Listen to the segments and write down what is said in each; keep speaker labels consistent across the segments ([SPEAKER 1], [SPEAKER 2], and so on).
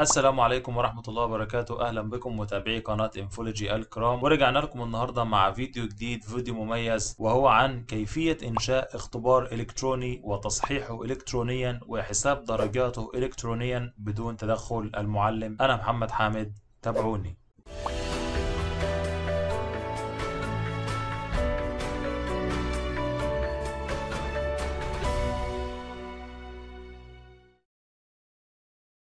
[SPEAKER 1] السلام عليكم ورحمة الله وبركاته أهلا بكم متابعي قناة انفولوجي الكرام ورجعنا لكم النهاردة مع فيديو جديد فيديو مميز وهو عن كيفية إنشاء اختبار إلكتروني وتصحيحه إلكترونيا وحساب درجاته إلكترونيا بدون تدخل المعلم أنا محمد حامد تابعوني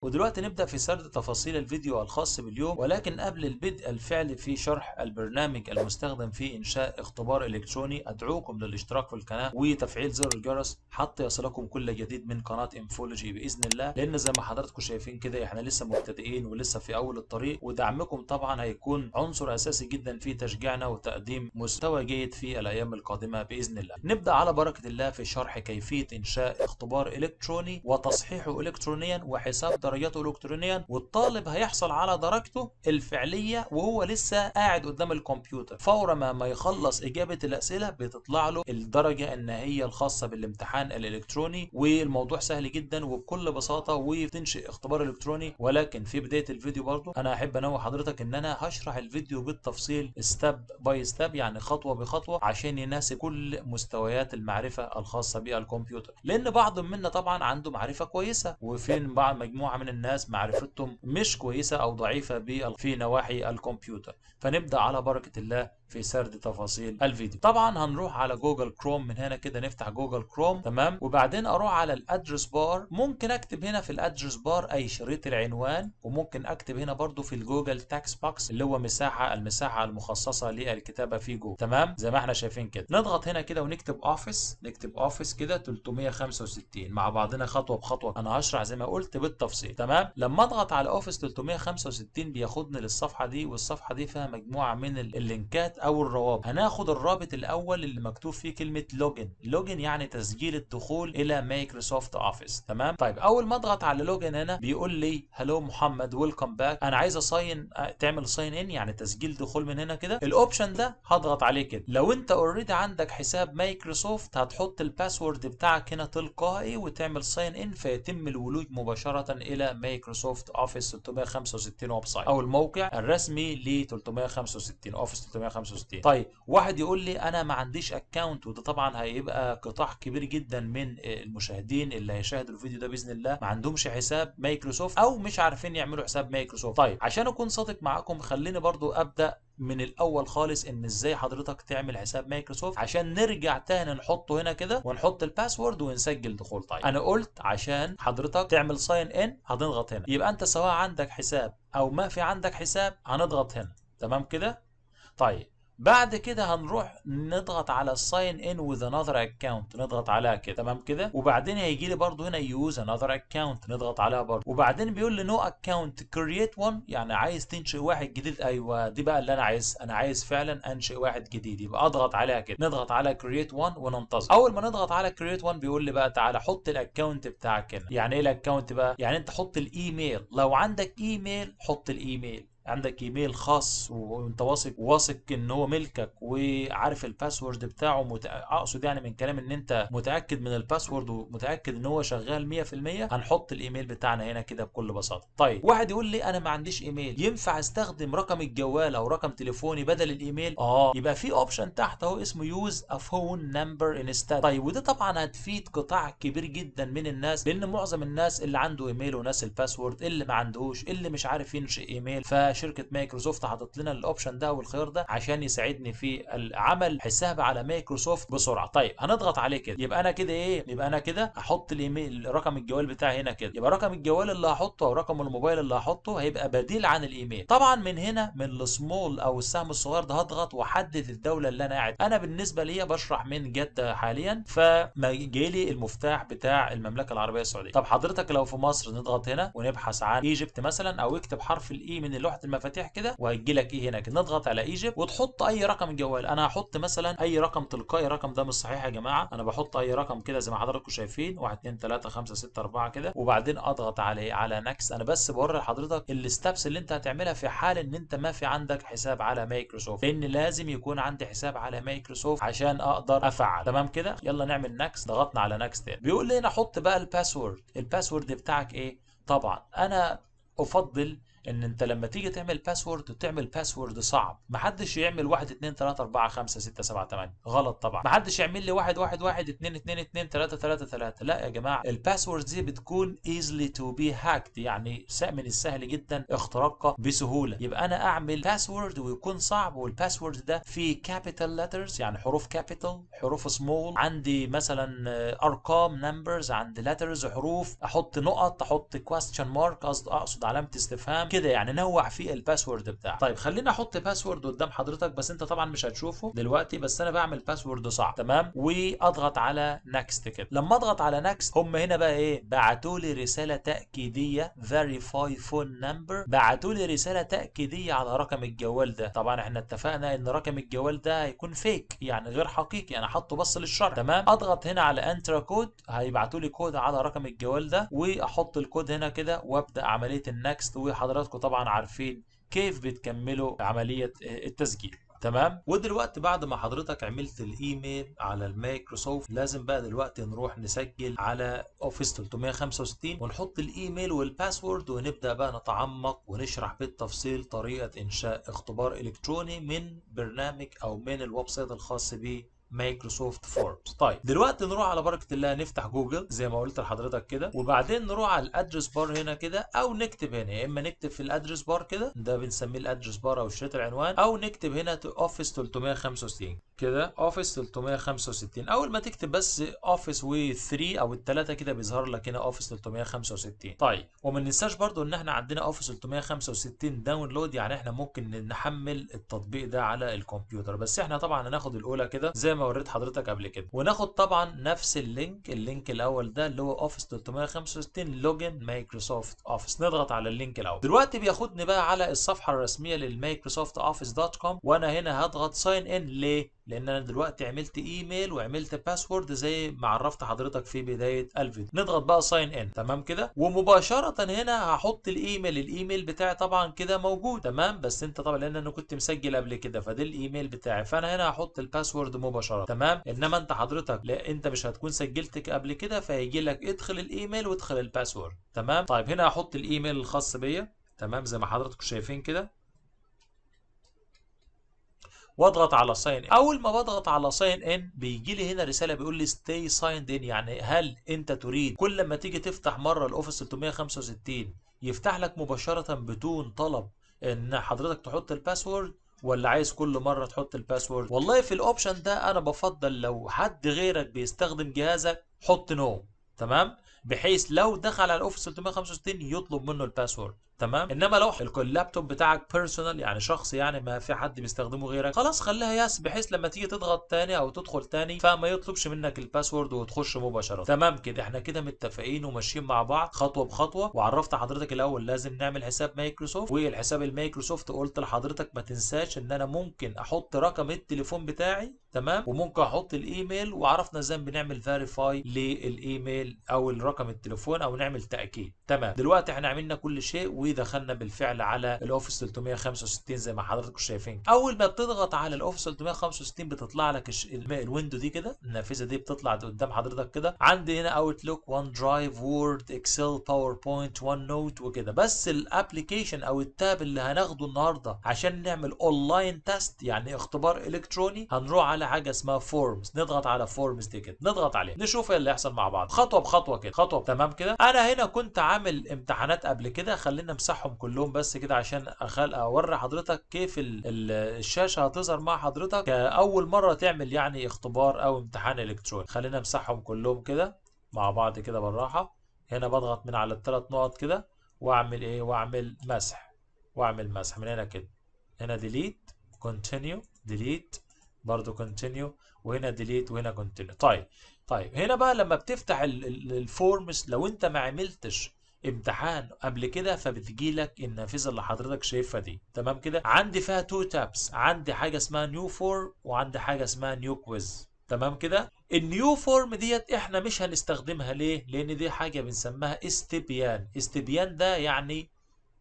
[SPEAKER 1] ودلوقتي نبدأ في سرد تفاصيل الفيديو الخاص باليوم ولكن قبل البدء الفعلي في شرح البرنامج المستخدم في إنشاء اختبار إلكتروني أدعوكم للاشتراك في القناة وتفعيل زر الجرس حتى يصلكم كل جديد من قناة انفولوجي بإذن الله لأن زي ما حضراتكم شايفين كده احنا لسه مبتدئين ولسه في أول الطريق ودعمكم طبعا هيكون عنصر أساسي جدا في تشجيعنا وتقديم مستوى جيد في الأيام القادمة بإذن الله نبدأ على بركة الله في شرح كيفية إنشاء اختبار إلكتروني وتصحيحه إلكترونيا وحساب درجاته الكترونيا والطالب هيحصل على درجته الفعليه وهو لسه قاعد قدام الكمبيوتر فور ما ما يخلص اجابه الاسئله بتطلع له الدرجه النهائيه الخاصه بالامتحان الالكتروني والموضوع سهل جدا وبكل بساطه وبتنشئ اختبار الكتروني ولكن في بدايه الفيديو برضو انا احب انوه حضرتك ان انا هشرح الفيديو بالتفصيل ستاب باي ستاب يعني خطوه بخطوه عشان يناسب كل مستويات المعرفه الخاصه بالكمبيوتر لان بعض منا طبعا عنده معرفه كويسه وفين بعض مجموعه من الناس معرفتهم مش كويسة أو ضعيفة في نواحي الكمبيوتر فنبدأ على بركة الله في سرد تفاصيل الفيديو طبعا هنروح على جوجل كروم من هنا كده نفتح جوجل كروم تمام وبعدين اروح على الادرس بار ممكن اكتب هنا في الادرس بار اي شريط العنوان وممكن اكتب هنا برضو في الجوجل تاكس بوكس اللي هو مساحه المساحه المخصصه للكتابه في جوجل تمام زي ما احنا شايفين كده نضغط هنا كده ونكتب اوفيس نكتب اوفيس كده 365 مع بعضنا خطوه بخطوه انا هشرح زي ما قلت بالتفصيل تمام لما اضغط على اوفيس 365 بياخدني للصفحه دي والصفحه دي فيها مجموعه من اللينكات او الروابط هناخد الرابط الاول اللي مكتوب فيه كلمه لوجن لوجن يعني تسجيل الدخول الى مايكروسوفت اوفيس تمام طيب اول ما اضغط على لوجن هنا بيقول لي هلو محمد ويلكم باك انا عايز اساين تعمل ساين ان يعني تسجيل دخول من هنا كده الاوبشن ده هضغط عليه كده لو انت اوريدي عندك حساب مايكروسوفت هتحط الباسورد بتاعك هنا تلقائي وتعمل ساين ان فيتم الولوج مباشره الى مايكروسوفت اوفيس 365 ويب سايت او الموقع الرسمي ل 365 اوفيس 365 دي طيب واحد يقول لي انا ما عنديش اكونت وده طبعا هيبقى قطاع كبير جدا من المشاهدين اللي هيشاهدوا الفيديو ده باذن الله ما عندهمش حساب مايكروسوفت او مش عارفين يعملوا حساب مايكروسوفت طيب عشان اكون صادق معاكم خليني برضو ابدا من الاول خالص ان ازاي حضرتك تعمل حساب مايكروسوفت عشان نرجع تاني نحطه هنا كده ونحط الباسورد ونسجل دخول طيب انا قلت عشان حضرتك تعمل ساين ان هنضغط هنا يبقى انت سواء عندك حساب او ما في عندك حساب هنضغط هنا تمام كده طيب بعد كده هنروح نضغط على ساين ان وذ انذر اكونت نضغط عليها كده تمام كده وبعدين هيجي لي برده هنا يوز انذر اكونت نضغط عليها برده وبعدين بيقول لي نو اكونت كرييت وان يعني عايز تنشئ واحد جديد ايوه دي بقى اللي انا عايز انا عايز فعلا انشئ واحد جديد يبقى اضغط عليها كده نضغط على كرييت وان وننتظر اول ما نضغط على كرييت وان بيقول لي بقى تعالى حط الاكونت بتاعك هنا يعني ايه الاكونت بقى يعني انت حط الايميل لو عندك ايميل حط الايميل عندك ايميل خاص وانت واثق واثق ان هو ملكك وعارف الباسورد بتاعه مت... اقصد يعني من كلام ان انت متاكد من الباسورد ومتاكد ان هو شغال 100% هنحط الايميل بتاعنا هنا كده بكل بساطه طيب واحد يقول لي انا ما عنديش ايميل ينفع استخدم رقم الجوال او رقم تليفوني بدل الايميل اه يبقى في اوبشن تحت اهو اسمه يوز ا فون نمبر انستاد طيب وده طبعا هتفيد قطاع كبير جدا من الناس لان معظم الناس اللي عنده ايميل وناس الباسورد اللي ما عندهوش اللي مش عارف ينشئ ايميل ف شركه مايكروسوفت حاطط لنا الاوبشن ده والخيار ده عشان يساعدني في العمل حساب على مايكروسوفت بسرعه طيب هنضغط عليه كده يبقى انا كده ايه يبقى انا كده هحط الايميل رقم الجوال بتاعي هنا كده يبقى رقم الجوال اللي هحطه او رقم الموبايل اللي هحطه هيبقى بديل عن الايميل طبعا من هنا من السمول او السهم الصغير ده هضغط واحدد الدوله اللي انا قاعد انا بالنسبه ليا بشرح من جده حاليا فجاي لي المفتاح بتاع المملكه العربيه السعوديه طب حضرتك لو في مصر نضغط هنا ونبحث عن ايجيبت مثلا او اكتب حرف الاي e من اللوحه تحت المفاتيح كده وهيجي لك ايه هناك نضغط على ايجيبت وتحط اي رقم جوال انا هحط مثلا اي رقم تلقائي الرقم ده مش صحيح يا جماعه انا بحط اي رقم كده زي ما حضراتكم شايفين 1 2 3 5 6 4 كده وبعدين اضغط عليه على نكست انا بس بوري لحضرتك الستبس اللي انت هتعملها في حال ان انت ما في عندك حساب على مايكروسوفت لان لازم يكون عندي حساب على مايكروسوفت عشان اقدر افعل تمام كده يلا نعمل نكست ضغطنا على نكست تاني بيقول لي هنا حط بقى الباسورد الباسورد بتاعك ايه طبعا انا افضل ان انت لما تيجي تعمل باسورد تعمل باسورد صعب محدش يعمل 1 2 3 4 5 6 7 8 غلط طبعا محدش يعمل لي 1 1 1 2 2 2 3 3 3 لا يا جماعه الباسورد دي بتكون ايزلي تو بي هاكت يعني من السهل جدا اختراقها بسهوله يبقى انا اعمل باسورد ويكون صعب والباسورد ده فيه كابيتال لترز يعني حروف كابيتال حروف سمول عندي مثلا آه، ارقام نمبرز عندي لترز حروف احط نقط احط كويستشن مارك اقصد علامه استفهام كده يعني نوع في الباسورد بتاعك طيب خليني احط باسورد قدام حضرتك بس انت طبعا مش هتشوفه دلوقتي بس انا بعمل باسورد صعب تمام واضغط على نكست كده لما اضغط على نكست هم هنا بقى ايه بعتوا لي رساله تاكيديه فيريفاي فون نمبر بعتوا لي رساله تاكيديه على رقم الجوال ده طبعا احنا اتفقنا ان رقم الجوال ده هيكون فيك يعني غير حقيقي انا يعني حاطه بس للشرح تمام اضغط هنا على انتر كود هيبعتوا لي كود على رقم الجوال ده واحط الكود هنا كده وابدا عمليه النكست وحضرتك حضراتكم طبعا عارفين كيف بتكملوا عملية آه، التسجيل تمام ودلوقتي بعد ما حضرتك عملت الايميل على المايكروسوفت لازم بقى دلوقتي نروح نسجل على اوفيس 365 ونحط الايميل والباسورد ونبدا بقى نتعمق ونشرح بالتفصيل طريقه انشاء اختبار الكتروني من برنامج او من الويب سايت الخاص بيه مايكروسوفت فورمز طيب دلوقتي نروح على بركه الله نفتح جوجل زي ما قلت لحضرتك كده وبعدين نروح على الادرس بار هنا كده او نكتب هنا يا اما نكتب في الادرس بار كده ده بنسميه الادرس بار او شريط العنوان او نكتب هنا اوفيس 365 كده اوفيس 365 اول ما تكتب بس اوفيس و 3 او الثلاثه كده بيظهر لك هنا اوفيس 365 طيب وما ننساش برده ان احنا عندنا اوفيس 365 داونلود يعني احنا ممكن نحمل التطبيق ده على الكمبيوتر بس احنا طبعا هناخد الاولى كده زي ما ما وريت حضرتك قبل كده وناخد طبعا نفس اللينك اللينك الاول ده اللي هو اوفيس 365 لوجن مايكروسوفت اوفيس نضغط على اللينك الاول دلوقتي بياخدني بقى على الصفحه الرسميه للمايكروسوفت اوفيس دوت كوم وانا هنا هضغط ساين ان ليه لان انا دلوقتي عملت ايميل وعملت باسورد زي ما عرفت حضرتك في بدايه الفيديو نضغط بقى ساين ان تمام كده ومباشره هنا هحط الايميل الايميل بتاعي طبعا كده موجود تمام بس انت طبعا لان انا كنت مسجل قبل كده فده الايميل بتاعي فانا هنا هحط الباسورد مباشره تمام انما انت حضرتك لا انت مش هتكون سجلتك قبل كده فهيجي لك ادخل الايميل وادخل الباسورد تمام طيب هنا هحط الايميل الخاص بيا تمام زي ما حضراتكم شايفين كده واضغط على ساين اول ما بضغط على ساين ان بيجي لي هنا رساله بيقول لي ستي سايند ان يعني هل انت تريد كل ما تيجي تفتح مره الاوفيس 365 يفتح لك مباشره بدون طلب ان حضرتك تحط الباسورد ولا عايز كل مره تحط الباسورد والله في الاوبشن ده انا بفضل لو حد غيرك بيستخدم جهازك حط نو تمام بحيث لو دخل على الاوفيس 365 يطلب منه الباسورد تمام انما لو اللابتوب بتاعك بيرسونال يعني شخصي يعني ما في حد بيستخدمه غيرك خلاص خليها ياس بحيث لما تيجي تضغط تاني او تدخل تاني فما يطلبش منك الباسورد وتخش مباشره تمام كده احنا كده متفقين وماشيين مع بعض خطوه بخطوه وعرفت حضرتك الاول لازم نعمل حساب مايكروسوفت والحساب المايكروسوفت قلت لحضرتك ما تنساش ان انا ممكن احط رقم التليفون بتاعي تمام وممكن احط الايميل وعرفنا ازاي بنعمل فيريفاي للايميل او الرقم التليفون او نعمل تاكيد تمام دلوقتي احنا عملنا كل شيء ودخلنا بالفعل على الاوفيس 365 زي ما حضراتكم شايفين اول ما بتضغط على الاوفيس 365 بتطلع لك الويندو دي كده النافذه دي بتطلع دي قدام حضرتك كده عندي هنا اوتلوك وان درايف وورد اكسل باوربوينت وان نوت وكده بس الابلكيشن او التاب اللي هناخده النهارده عشان نعمل اونلاين تيست يعني اختبار الكتروني هنروح على حاجه اسمها فورمز نضغط على فورمز دي كده نضغط عليها نشوف ايه اللي هيحصل مع بعض خطوه بخطوه كده خطوه تمام كده انا هنا كنت عامل عامل امتحانات قبل كده خلينا امسحهم كلهم بس كده عشان اخل اوري حضرتك كيف الشاشه هتظهر مع حضرتك كاول مره تعمل يعني اختبار او امتحان الكتروني خلينا امسحهم كلهم كده مع بعض كده بالراحه هنا بضغط من على الثلاث نقط كده واعمل ايه واعمل مسح واعمل مسح من هنا كده هنا ديليت كونتينيو ديليت برضو كونتينيو وهنا ديليت وهنا كونتينيو طيب طيب هنا بقى لما بتفتح الفورمز لو انت ما عملتش امتحان قبل كده فبتجيلك النافذه اللي حضرتك شايفها دي تمام كده عندي فيها تو تابس عندي حاجه اسمها نيو فورم وعندي حاجه اسمها نيو كويز تمام كده النيو فورم ديت احنا مش هنستخدمها ليه لان دي حاجه بنسميها استبيان استبيان ده يعني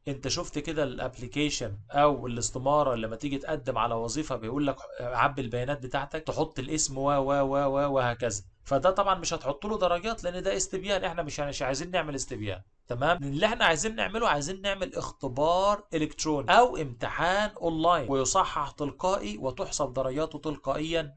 [SPEAKER 1] انت شفت كده الابلكيشن او الاستماره لما تيجي تقدم على وظيفه بيقول لك عبي البيانات بتاعتك تحط الاسم و و و و وهكذا فده طبعا مش هتحط له درجات لان ده استبيان احنا مش يعني مش عايزين نعمل استبيان تمام اللي احنا عايزين نعمله عايزين نعمل اختبار الكتروني او امتحان اونلاين ويصحح تلقائي وتحسب درجاته تلقائيا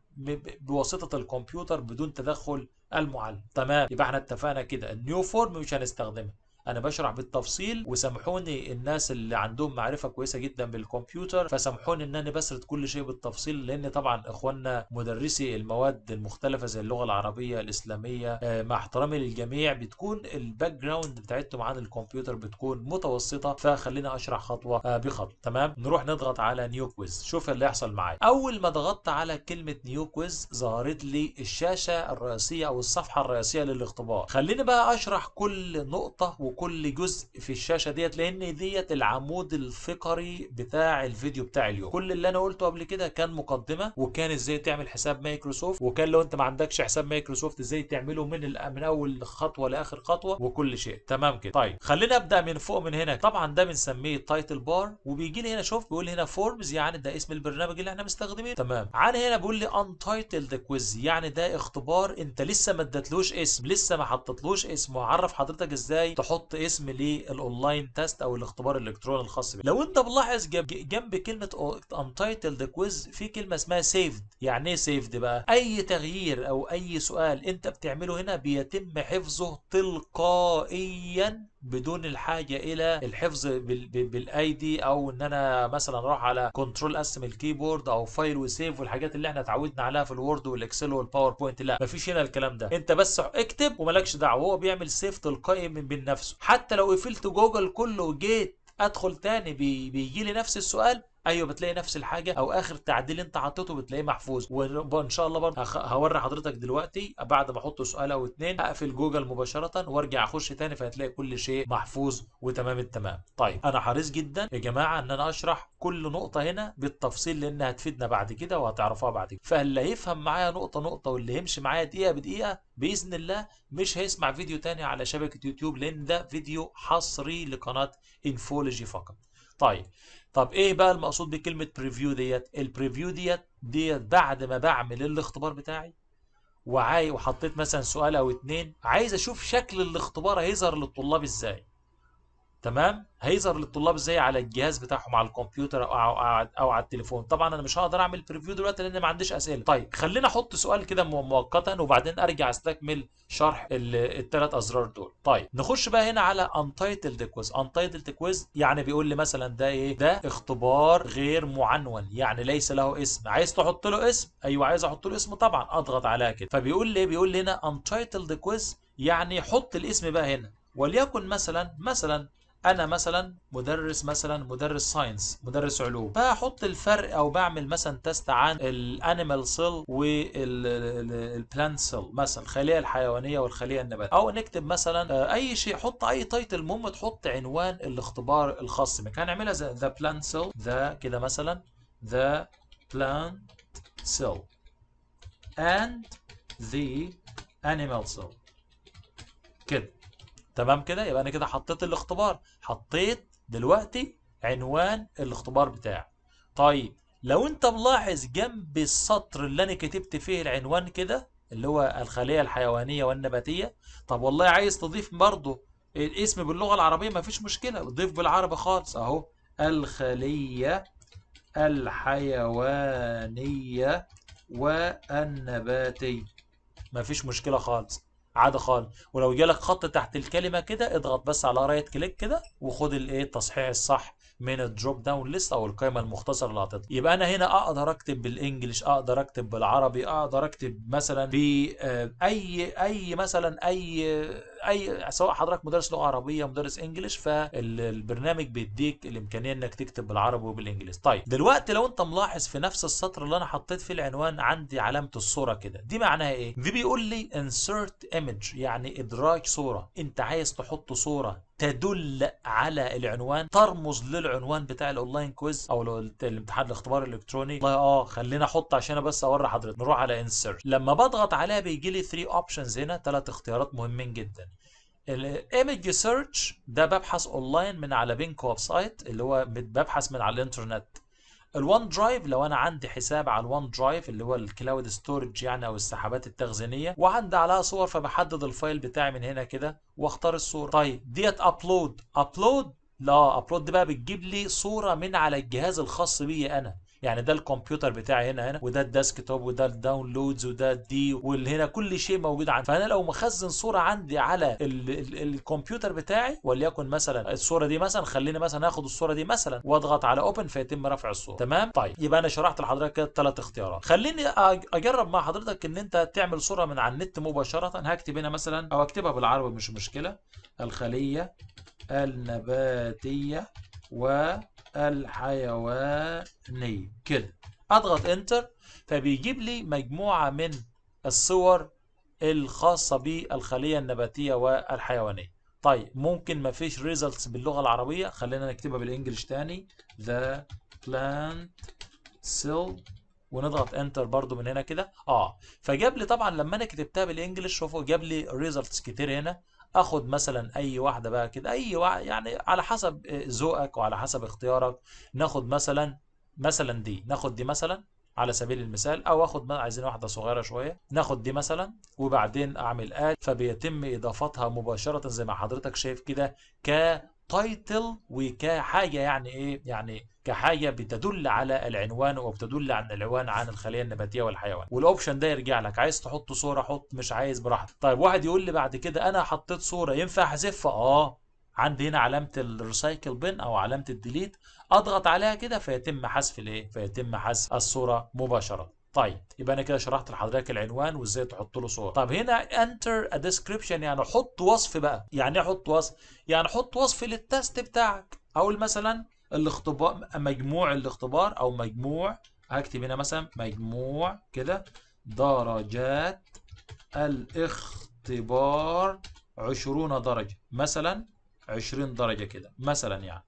[SPEAKER 1] بواسطه الكمبيوتر بدون تدخل المعلم تمام يبقى احنا اتفقنا كده النيو فورم مش هنستخدمها انا بشرح بالتفصيل وسامحوني الناس اللي عندهم معرفه كويسه جدا بالكمبيوتر فسامحوني ان انا بسرد كل شيء بالتفصيل لان طبعا اخواننا مدرسي المواد المختلفه زي اللغه العربيه الاسلاميه آه، مع احترامي للجميع بتكون الباك جراوند بتاعتهم عن الكمبيوتر بتكون متوسطه فخلينا اشرح خطوه آه، بخطوه تمام نروح نضغط على نيو كويز شوف اللي هيحصل معايا اول ما ضغطت على كلمه نيو كويز ظهرت لي الشاشه الرئيسيه او الصفحه الرئيسيه للاختبار خليني بقى اشرح كل نقطه و وكل جزء في الشاشه ديت لان ديت العمود الفقري بتاع الفيديو بتاع اليوم كل اللي انا قلته قبل كده كان مقدمه وكان ازاي تعمل حساب مايكروسوفت وكان لو انت ما عندكش حساب مايكروسوفت ازاي تعمله من من اول خطوه لاخر خطوه وكل شيء تمام كده طيب خلينا ابدا من فوق من هنا طبعا ده بنسميه التايتل بار وبيجي لي هنا شوف بيقول هنا فورمز يعني ده اسم البرنامج اللي احنا مستخدمينه تمام عن هنا بيقول لي انتايتلد كويز يعني ده اختبار انت لسه ما اديتلوش اسم لسه ما حطيتلوش اسم وعرف حضرتك ازاي تحط تحط اسم للاونلاين تيست او الاختبار الالكتروني الخاص بيه لو انت بنلاحظ جنب كلمه انتايتلد كويز في كلمه اسمها سيفد يعني ايه سيفد بقى اي تغيير او اي سؤال انت بتعمله هنا بيتم حفظه تلقائيا بدون الحاجة الى الحفظ بالايدي او ان انا مثلا اروح على كنترول اسم الكيبورد او فايل وسيف والحاجات اللي احنا اتعودنا عليها في الوورد والاكسل والباوربوينت لا مفيش هنا الكلام ده انت بس اكتب ومالكش دعوه هو بيعمل سيف تلقائي من بين نفسه حتى لو قفلت جوجل كله وجيت ادخل تاني بيجي لي نفس السؤال ايوه بتلاقي نفس الحاجه او اخر تعديل انت حطيته بتلاقيه محفوظ وان شاء الله برضه هوري حضرتك دلوقتي بعد ما احط سؤال او اتنين هقفل جوجل مباشره وارجع اخش تاني فهتلاقي كل شيء محفوظ وتمام التمام طيب انا حريص جدا يا جماعه ان انا اشرح كل نقطه هنا بالتفصيل لان هتفيدنا بعد كده وهتعرفوها بعد كده فاللي هيفهم معايا نقطه نقطه واللي هيمشي معايا دقيقه بدقيقه باذن الله مش هيسمع فيديو تاني على شبكه يوتيوب لان ده فيديو حصري لقناه انفولوجي فقط طيب طب ايه بقى المقصود بكلمه بريفيو ديت البريفيو ديت ديت بعد ما بعمل الاختبار بتاعي وعاي وحطيت مثلا سؤال او اتنين عايز اشوف شكل الاختبار هيظهر للطلاب ازاي تمام هيظهر للطلاب ازاي على الجهاز بتاعهم على الكمبيوتر او او, أو على التليفون طبعا انا مش هقدر اعمل بريفيو دلوقتي لان ما عنديش اسئله طيب خلينا احط سؤال كده مؤقتا وبعدين ارجع استكمل شرح الثلاث ازرار دول طيب نخش بقى هنا على انتايتلد كويز انتايتلد كويز يعني بيقول لي مثلا ده ايه ده اختبار غير معنون يعني ليس له اسم عايز تحط له اسم ايوه عايز احط له اسم طبعا اضغط عليها كده فبيقول لي بيقول لي هنا انتايتلد كويز يعني حط الاسم بقى هنا وليكن مثلا مثلا انا مثلا مدرس مثلا مدرس ساينس مدرس علوم بحط الفرق او بعمل مثلا تيست عن الانيمال سيل والبلانت سيل مثلا الخليه الحيوانيه والخليه النباتيه او نكتب مثلا آه، اي شيء حط اي تايتل المهم تحط عنوان الاختبار الخاص بك هنعملها ذا بلانت سيل ذا كده مثلا ذا بلانت سيل and the animal cell كده تمام كده يبقى انا كده حطيت الاختبار حطيت دلوقتي عنوان الاختبار بتاعي طيب لو انت ملاحظ جنب السطر اللي انا كتبت فيه العنوان كده اللي هو الخلية الحيوانية والنباتية طب والله عايز تضيف برضه الاسم باللغة العربية مفيش مشكلة ضيف بالعربي خالص اهو الخلية الحيوانية والنباتية مفيش مشكلة خالص عادي خالص ولو جالك خط تحت الكلمه كده اضغط بس على رايت كليك كده وخد الايه التصحيح الصح من الدروب داون ليست او القائمه المختصره اللي هتطلع يبقى انا هنا اقدر اكتب بالانجلش اقدر اكتب بالعربي اقدر اكتب مثلا باي آه، اي مثلا اي اي سواء حضرتك مدرس لغه عربيه مدرس انجلش فالبرنامج بيديك الامكانيه انك تكتب بالعربي وبالانجلش طيب دلوقتي لو انت ملاحظ في نفس السطر اللي انا حطيت فيه العنوان عندي علامه الصوره كده دي معناها ايه دي بيقول لي insert image يعني ادراج صوره انت عايز تحط صوره تدل على العنوان ترمز للعنوان بتاع الاونلاين كويز او الامتحان الاختبار الالكتروني والله اه خلينا احط عشان بس اوري حضرتك نروح على انسر لما بضغط عليها بيجي لي 3 اوبشنز هنا ثلاث اختيارات مهمين جدا الايمج سيرش ده ببحث اونلاين من على بينك ويب سايت اللي هو ببحث من على الانترنت الوان درايف لو انا عندي حساب على الوان درايف اللي هو الكلاود ستورج يعني او السحابات التخزينيه وعندي عليها صور فبحدد الفايل بتاعي من هنا كده واختار الصوره طيب ديت ابلود ابلود لا ابلود دي بقى بتجيب لي صوره من على الجهاز الخاص بيا انا يعني ده الكمبيوتر بتاعي هنا هنا وده الديسك توب وده الداونلودز وده الدي هنا كل شيء موجود عندي فانا لو مخزن صوره عندي على الكمبيوتر بتاعي وليكن مثلا الصوره دي مثلا خليني مثلا اخد الصوره دي مثلا واضغط على اوبن فيتم رفع الصوره تمام طيب يبقى انا شرحت لحضرتك كده ثلاث اختيارات خليني اجرب مع حضرتك ان انت تعمل صوره من على النت مباشره هكتب هنا مثلا او اكتبها بالعربي مش مشكله الخليه النباتيه والحيواني كده اضغط انتر فبيجيب لي مجموعة من الصور الخاصة بالخلية النباتية والحيوانية طيب ممكن ما فيش ريزلتس باللغة العربية خلينا نكتبها بالانجلش تاني ذا بلانت سيل ونضغط انتر برضو من هنا كده اه فجاب لي طبعا لما انا كتبتها بالانجلش شوفوا جاب لي ريزلتس كتير هنا اخد مثلا اي واحده بقى كده اي واحد يعني على حسب ذوقك وعلى حسب اختيارك ناخد مثلا مثلا دي ناخد دي مثلا على سبيل المثال او اخد عايزين واحده صغيره شويه ناخد دي مثلا وبعدين اعمل اد فبيتم اضافتها مباشره زي ما حضرتك شايف كده كتايتل وكحاجه يعني ايه يعني كحاجه بتدل على العنوان وبتدل عن العنوان عن الخليه النباتيه والحيوان والاوبشن ده يرجع لك عايز تحط صوره حط مش عايز براحتك طيب واحد يقول لي بعد كده انا حطيت صوره ينفع احذفها اه عندي هنا علامه الريسايكل بن او علامه الديليت اضغط عليها كده فيتم حذف الايه فيتم حذف الصوره مباشره طيب يبقى انا كده شرحت لحضرتك العنوان وازاي تحط له صوره طب هنا انتر ا ديسكريبشن يعني حط وصف بقى يعني ايه حط وصف يعني حط وصف للتست بتاعك اقول مثلا الاختبار مجموع الاختبار او مجموع هكتب هنا مثلا مجموع كده درجات الاختبار 20 درجة مثلا 20 درجة كده مثلا يعني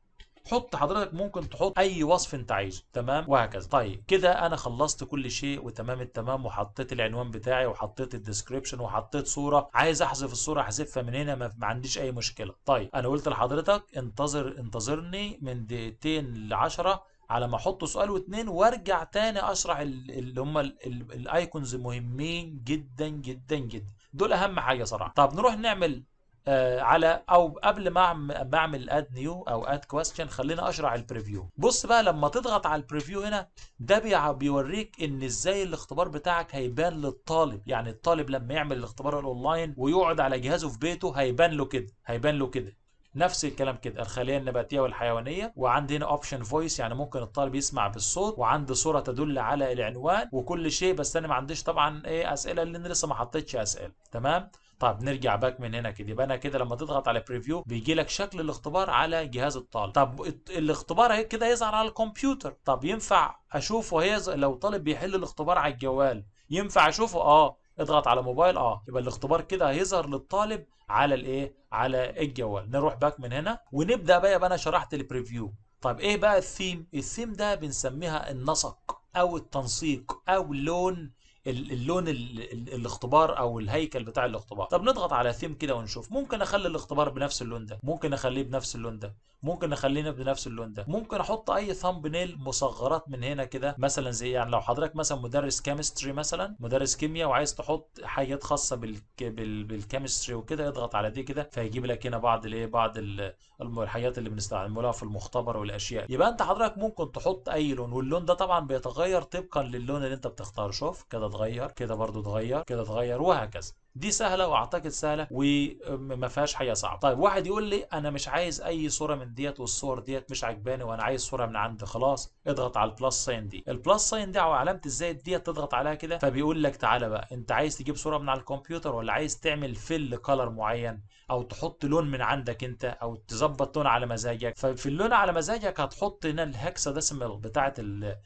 [SPEAKER 1] حط حضرتك ممكن تحط اي وصف انت عايزه تمام وهكذا طيب كده انا خلصت كل شيء وتمام التمام وحطيت العنوان بتاعي وحطيت الديسكريبشن وحطيت صوره عايز احذف الصوره احذفها من هنا ما عنديش اي مشكله طيب انا قلت لحضرتك انتظر انتظرني من دقيقتين ل 10 على ما احط سؤال واثنين وارجع تاني اشرح اللي هم الايكونز مهمين جدا جدا جدا دول اهم حاجه صراحه طب نروح نعمل آه، على او قبل ما بعمل اد نيو او اد كويستشن خلينا اشرح البريفيو بص بقى لما تضغط على البريفيو هنا ده بيوريك ان ازاي الاختبار بتاعك هيبان للطالب يعني الطالب لما يعمل الاختبار الاونلاين ويقعد على جهازه في بيته هيبان له كده هيبان له كده نفس الكلام كده الخليه النباتيه والحيوانيه وعند هنا اوبشن فويس يعني ممكن الطالب يسمع بالصوت وعند صوره تدل على العنوان وكل شيء بس انا ما عنديش طبعا ايه اسئله لان لسه ما حطيتش اسئله تمام طب نرجع باك من هنا كده يبقى انا كده لما تضغط على بريفيو بيجي لك شكل الاختبار على جهاز الطالب طب الاختبار كده يظهر على الكمبيوتر طب ينفع اشوفه هي لو طالب بيحل الاختبار على الجوال ينفع اشوفه اه اضغط على موبايل اه يبقى الاختبار كده هيظهر للطالب على الايه على الجوال نروح باك من هنا ونبدا بقى يبقى انا شرحت البريفيو طب ايه بقى الثيم الثيم ده بنسميها النسق او التنسيق او لون اللون الاختبار او الهيكل بتاع الاختبار طب نضغط على ثيم كده ونشوف ممكن اخلي الاختبار بنفس اللون ده ممكن اخليه بنفس اللون ده ممكن نخلينا بنفس اللون ده ممكن احط اي ثامب نيل مصغرات من هنا كده مثلا زي يعني لو حضرتك مثلا مدرس كيمستري مثلا مدرس كيمياء وعايز تحط حاجات خاصه بال... بالكيمستري وكده اضغط على دي كده فيجيب لك هنا بعض الايه بعض الحاجات اللي بنستعملها في المختبر والاشياء يبقى انت حضرتك ممكن تحط اي لون واللون ده طبعا بيتغير طبقا للون اللي انت بتختاره شوف كده اتغير كده برضو اتغير كده اتغير وهكذا دي سهله واعتقد سهله وما فيهاش حاجه صعبه طيب واحد يقول لي انا مش عايز اي صوره من ديت والصور ديت مش عجباني وانا عايز صوره من عند خلاص اضغط على البلس ساين دي البلس ساين دي او علامه الزائد ديت تضغط عليها كده فبيقول لك تعالى بقى انت عايز تجيب صوره من على الكمبيوتر ولا عايز تعمل فيل كلر معين او تحط لون من عندك انت او تظبط لون على مزاجك ففي اللون على مزاجك هتحط هنا الهكسا ديسمال بتاعه آه،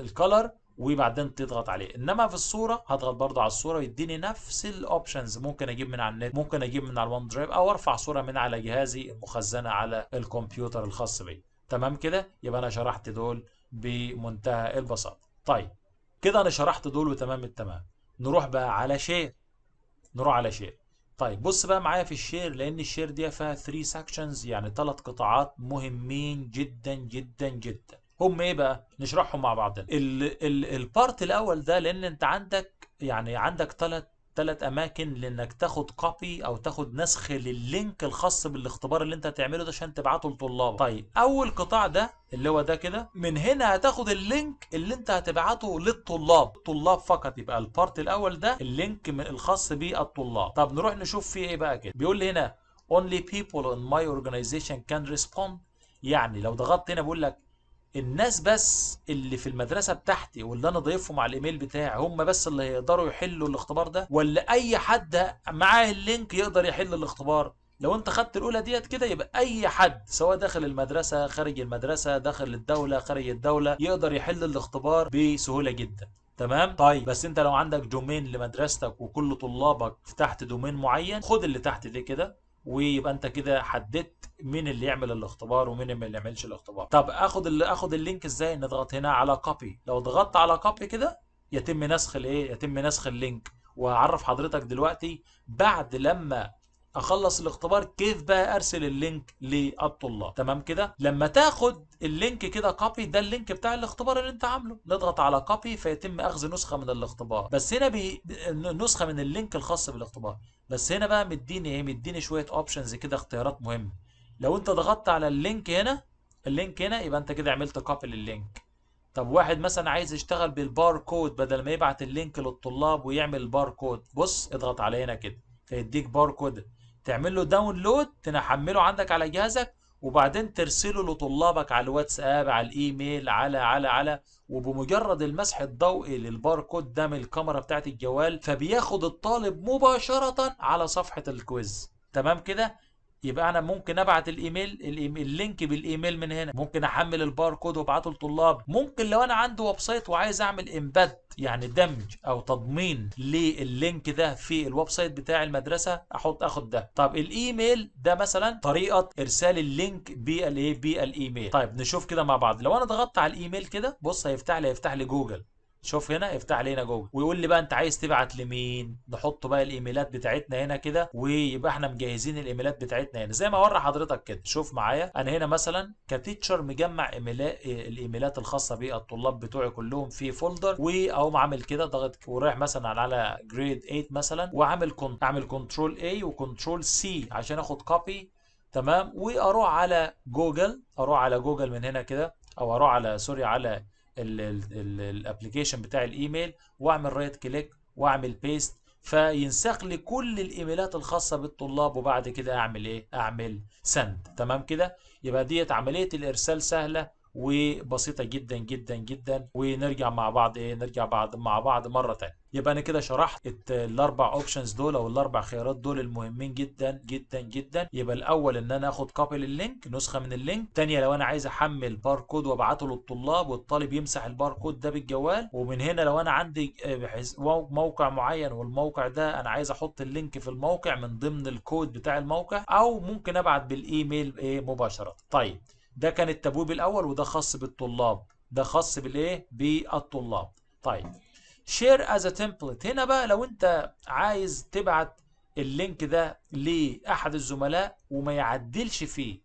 [SPEAKER 1] الكلر وبعدين تضغط عليه انما في الصوره هضغط برضه على الصوره ويديني نفس الاوبشنز ممكن اجيب من على النت ممكن اجيب من على الون درايف او ارفع صوره من على جهازي المخزنه على الكمبيوتر الخاص بي تمام كده يبقى انا شرحت دول بمنتهى البساطه طيب كده انا شرحت دول وتمام التمام نروح بقى على شير نروح على شير طيب بص بقى معايا في الشير لان الشير دي فيها 3 سكشنز يعني ثلاث قطاعات مهمين جدا جدا جدا هم ايه بقى نشرحهم مع بعضنا البارت الاول ده لان انت عندك يعني عندك ثلاث ثلاث اماكن لانك تاخد كوبي او تاخد نسخ لللينك الخاص بالاختبار اللي انت هتعمله ده عشان تبعته لطلابك طيب اول قطاع ده اللي هو ده كده من هنا هتاخد اللينك اللي انت هتبعته للطلاب طلاب فقط يبقى البارت الاول ده اللينك الخاص بالطلاب طب نروح نشوف فيه ايه بقى كده بيقول لي هنا only people in my organization can respond يعني لو ضغطت هنا بيقول لك الناس بس اللي في المدرسة بتاعتي واللي انا ضايفهم على الايميل بتاعي هم بس اللي هيقدروا يحلوا الاختبار ده ولا اي حد معاه اللينك يقدر يحل الاختبار لو انت خدت الاولى ديت كده يبقى اي حد سواء داخل المدرسه خارج المدرسه داخل الدوله خارج الدوله يقدر يحل الاختبار بسهوله جدا تمام طيب بس انت لو عندك دومين لمدرستك وكل طلابك تحت دومين معين خد اللي تحت ده كده ويبقى انت كده حددت مين اللي يعمل الاختبار ومين اللي ما يعملش الاختبار طب اخد اللي اخد اللينك ازاي نضغط هنا على كوبي لو ضغطت على كوبي كده يتم نسخ الايه يتم نسخ اللينك وهعرف حضرتك دلوقتي بعد لما اخلص الاختبار كيف بقى ارسل اللينك للطلاب تمام كده لما تاخد اللينك كده كوبي ده اللينك بتاع الاختبار اللي انت عامله نضغط على كوبي فيتم اخذ نسخه من الاختبار بس هنا بي... نسخه من اللينك الخاص بالاختبار بس هنا بقى مديني ايه مديني شويه اوبشنز كده اختيارات مهمه لو انت ضغطت على اللينك هنا اللينك هنا يبقى انت كده عملت كوبي للينك طب واحد مثلا عايز يشتغل بالباركود بدل ما يبعت اللينك للطلاب ويعمل كود بص اضغط على هنا كده فيديك باركود تعمل له داونلود تنحمله عندك على جهازك وبعدين ترسله لطلابك على الواتساب على الايميل على على على وبمجرد المسح الضوئي للباركود ده من الكاميرا بتاعت الجوال فبياخد الطالب مباشره على صفحه الكويز تمام كده يبقى انا ممكن ابعت الايميل اللينك بالايميل من هنا ممكن احمل الباركود وابعته للطلاب ممكن لو انا عندي ويب سايت وعايز اعمل امباد يعني دمج او تضمين للينك ده في الويب سايت بتاع المدرسه احط اخد ده طب الايميل ده مثلا طريقه ارسال اللينك بالايه بالايميل طيب نشوف كده مع بعض لو انا ضغطت على الايميل كده بص هيفتح لي هيفتح لي جوجل شوف هنا افتح لي هنا جوه ويقول لي بقى انت عايز تبعت لمين نحط بقى الايميلات بتاعتنا هنا كده ويبقى احنا مجهزين الايميلات بتاعتنا هنا زي ما ورى حضرتك كده شوف معايا انا هنا مثلا كتيتشر مجمع الايميلات الخاصه بالطلاب بتوعي كلهم في فولدر واقوم عامل كده ضغط ورايح مثلا على جريد 8 مثلا وعامل كنت اعمل كنترول اي وكنترول سي عشان اخد كوبي تمام واروح على جوجل اروح على جوجل من هنا كده او اروح على سوري على الابلكيشن بتاع الايميل واعمل رايت كليك واعمل بيست فينسخ لي كل الايميلات الخاصه بالطلاب وبعد كده اعمل ايه اعمل سند تمام كده يبقى ديت عمليه الارسال سهله وبسيطه جدا جدا جدا ونرجع مع بعض ايه نرجع بعض مع بعض مره ثانيه يبقى انا كده شرحت الاربع اوبشنز دول او الاربع خيارات دول المهمين جدا جدا جدا يبقى الاول ان انا اخد كوبي للينك نسخه من اللينك ثانيه لو انا عايز احمل باركود وابعته للطلاب والطالب يمسح الباركود ده بالجوال ومن هنا لو انا عندي موقع معين والموقع ده انا عايز احط اللينك في الموقع من ضمن الكود بتاع الموقع او ممكن ابعت بالايميل ايه مباشره طيب ده كان التبويب الاول وده خاص بالطلاب ده خاص بالايه بالطلاب طيب شير از تمبلت هنا بقى لو انت عايز تبعت اللينك ده لاحد الزملاء وما يعدلش فيه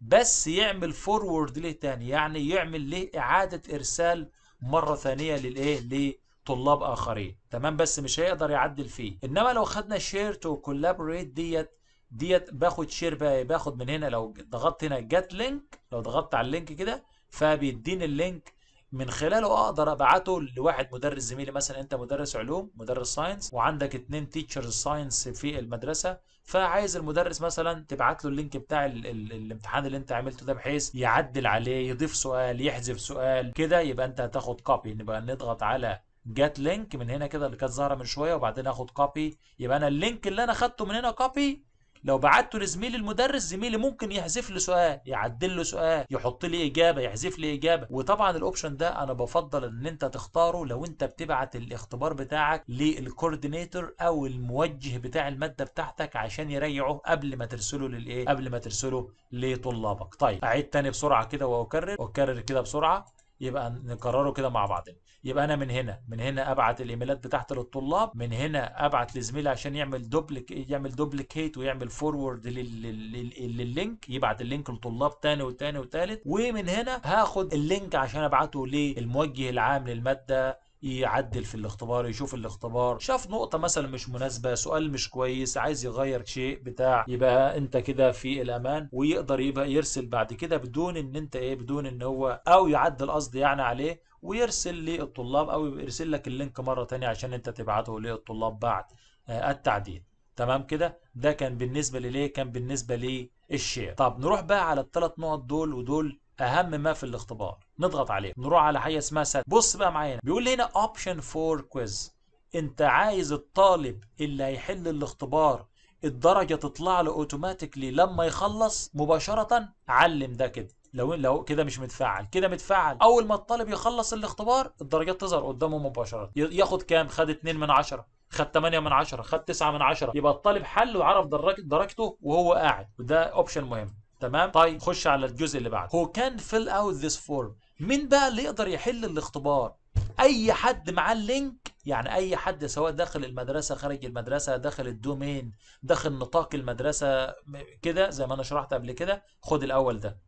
[SPEAKER 1] بس يعمل فورورد ليه تاني يعني يعمل ليه اعادة ارسال مرة ثانية للايه لطلاب اخرين تمام بس مش هيقدر يعدل فيه انما لو خدنا شير تو كولابوريت ديت ديت باخد شير بقى ايه باخد من هنا لو ضغطت هنا جت لينك لو ضغطت على اللينك كده فبيديني اللينك من خلاله آه، اقدر ابعته لواحد مدرس زميلي مثلا انت مدرس علوم مدرس ساينس وعندك اتنين تيتشرز ساينس في المدرسه فعايز المدرس مثلا تبعت له اللينك بتاع الـ الـ الامتحان اللي انت عملته ده بحيث يعدل عليه يضيف سؤال يحذف سؤال كده يبقى انت هتاخد كوبي نبقى نضغط على جت لينك من هنا كده اللي كانت ظاهره من شويه وبعدين اخد كوبي يبقى انا اللينك اللي انا اخدته من هنا كوبي لو بعته لزميلي المدرس زميلي ممكن يحذف لي سؤال يعدل له سؤال يحط لي اجابه يحذف لي اجابه وطبعا الاوبشن ده انا بفضل ان انت تختاره لو انت بتبعت الاختبار بتاعك للكوردينيتور او الموجه بتاع الماده بتاعتك عشان يريعه قبل ما ترسله للايه قبل ما ترسله لطلابك طيب اعيد تاني بسرعه كده واكرر واكرر كده بسرعه يبقى نكرره كده مع بعضنا يبقى انا من هنا من هنا ابعت الايميلات بتاعتي للطلاب من هنا ابعت لزميلي عشان يعمل دوبليك يعمل دوبليكيت ويعمل فورورد لللينك يبعت اللينك لطلاب تاني وتاني وتالت ومن هنا هاخد اللينك عشان ابعته للموجه العام للماده يعدل في الاختبار يشوف الاختبار شاف نقطة مثلا مش مناسبة سؤال مش كويس عايز يغير شيء بتاع يبقى انت كده في الامان ويقدر يبقى يرسل بعد كده بدون ان انت ايه بدون ان هو او يعدل قصدي يعني عليه ويرسل للطلاب او يرسل لك اللينك مره ثانيه عشان انت تبعته للطلاب بعد آه، التعديل تمام كده ده كان بالنسبه لليه كان بالنسبه للشير طب نروح بقى على الثلاث نقط دول ودول اهم ما في الاختبار نضغط عليه نروح على حاجه اسمها سات بص بقى معايا بيقول لي هنا اوبشن فور كويز انت عايز الطالب اللي هيحل الاختبار الدرجه تطلع له اوتوماتيكلي لما يخلص مباشره علم ده كده لو لو كده مش متفعل كده متفعل اول ما الطالب يخلص الاختبار الدرجات تظهر قدامه مباشره ياخد كام خد 2 من 10 خد 8 من 10 خد 9 من 10 يبقى الطالب حل وعرف درجته وهو قاعد وده اوبشن مهم تمام طيب خش على الجزء اللي بعده هو كان فيل اوت ذيس فورم مين بقى اللي يقدر يحل الاختبار اي حد معاه اللينك يعني اي حد سواء داخل المدرسه خارج المدرسه داخل الدومين داخل نطاق المدرسه كده زي ما انا شرحت قبل كده خد الاول ده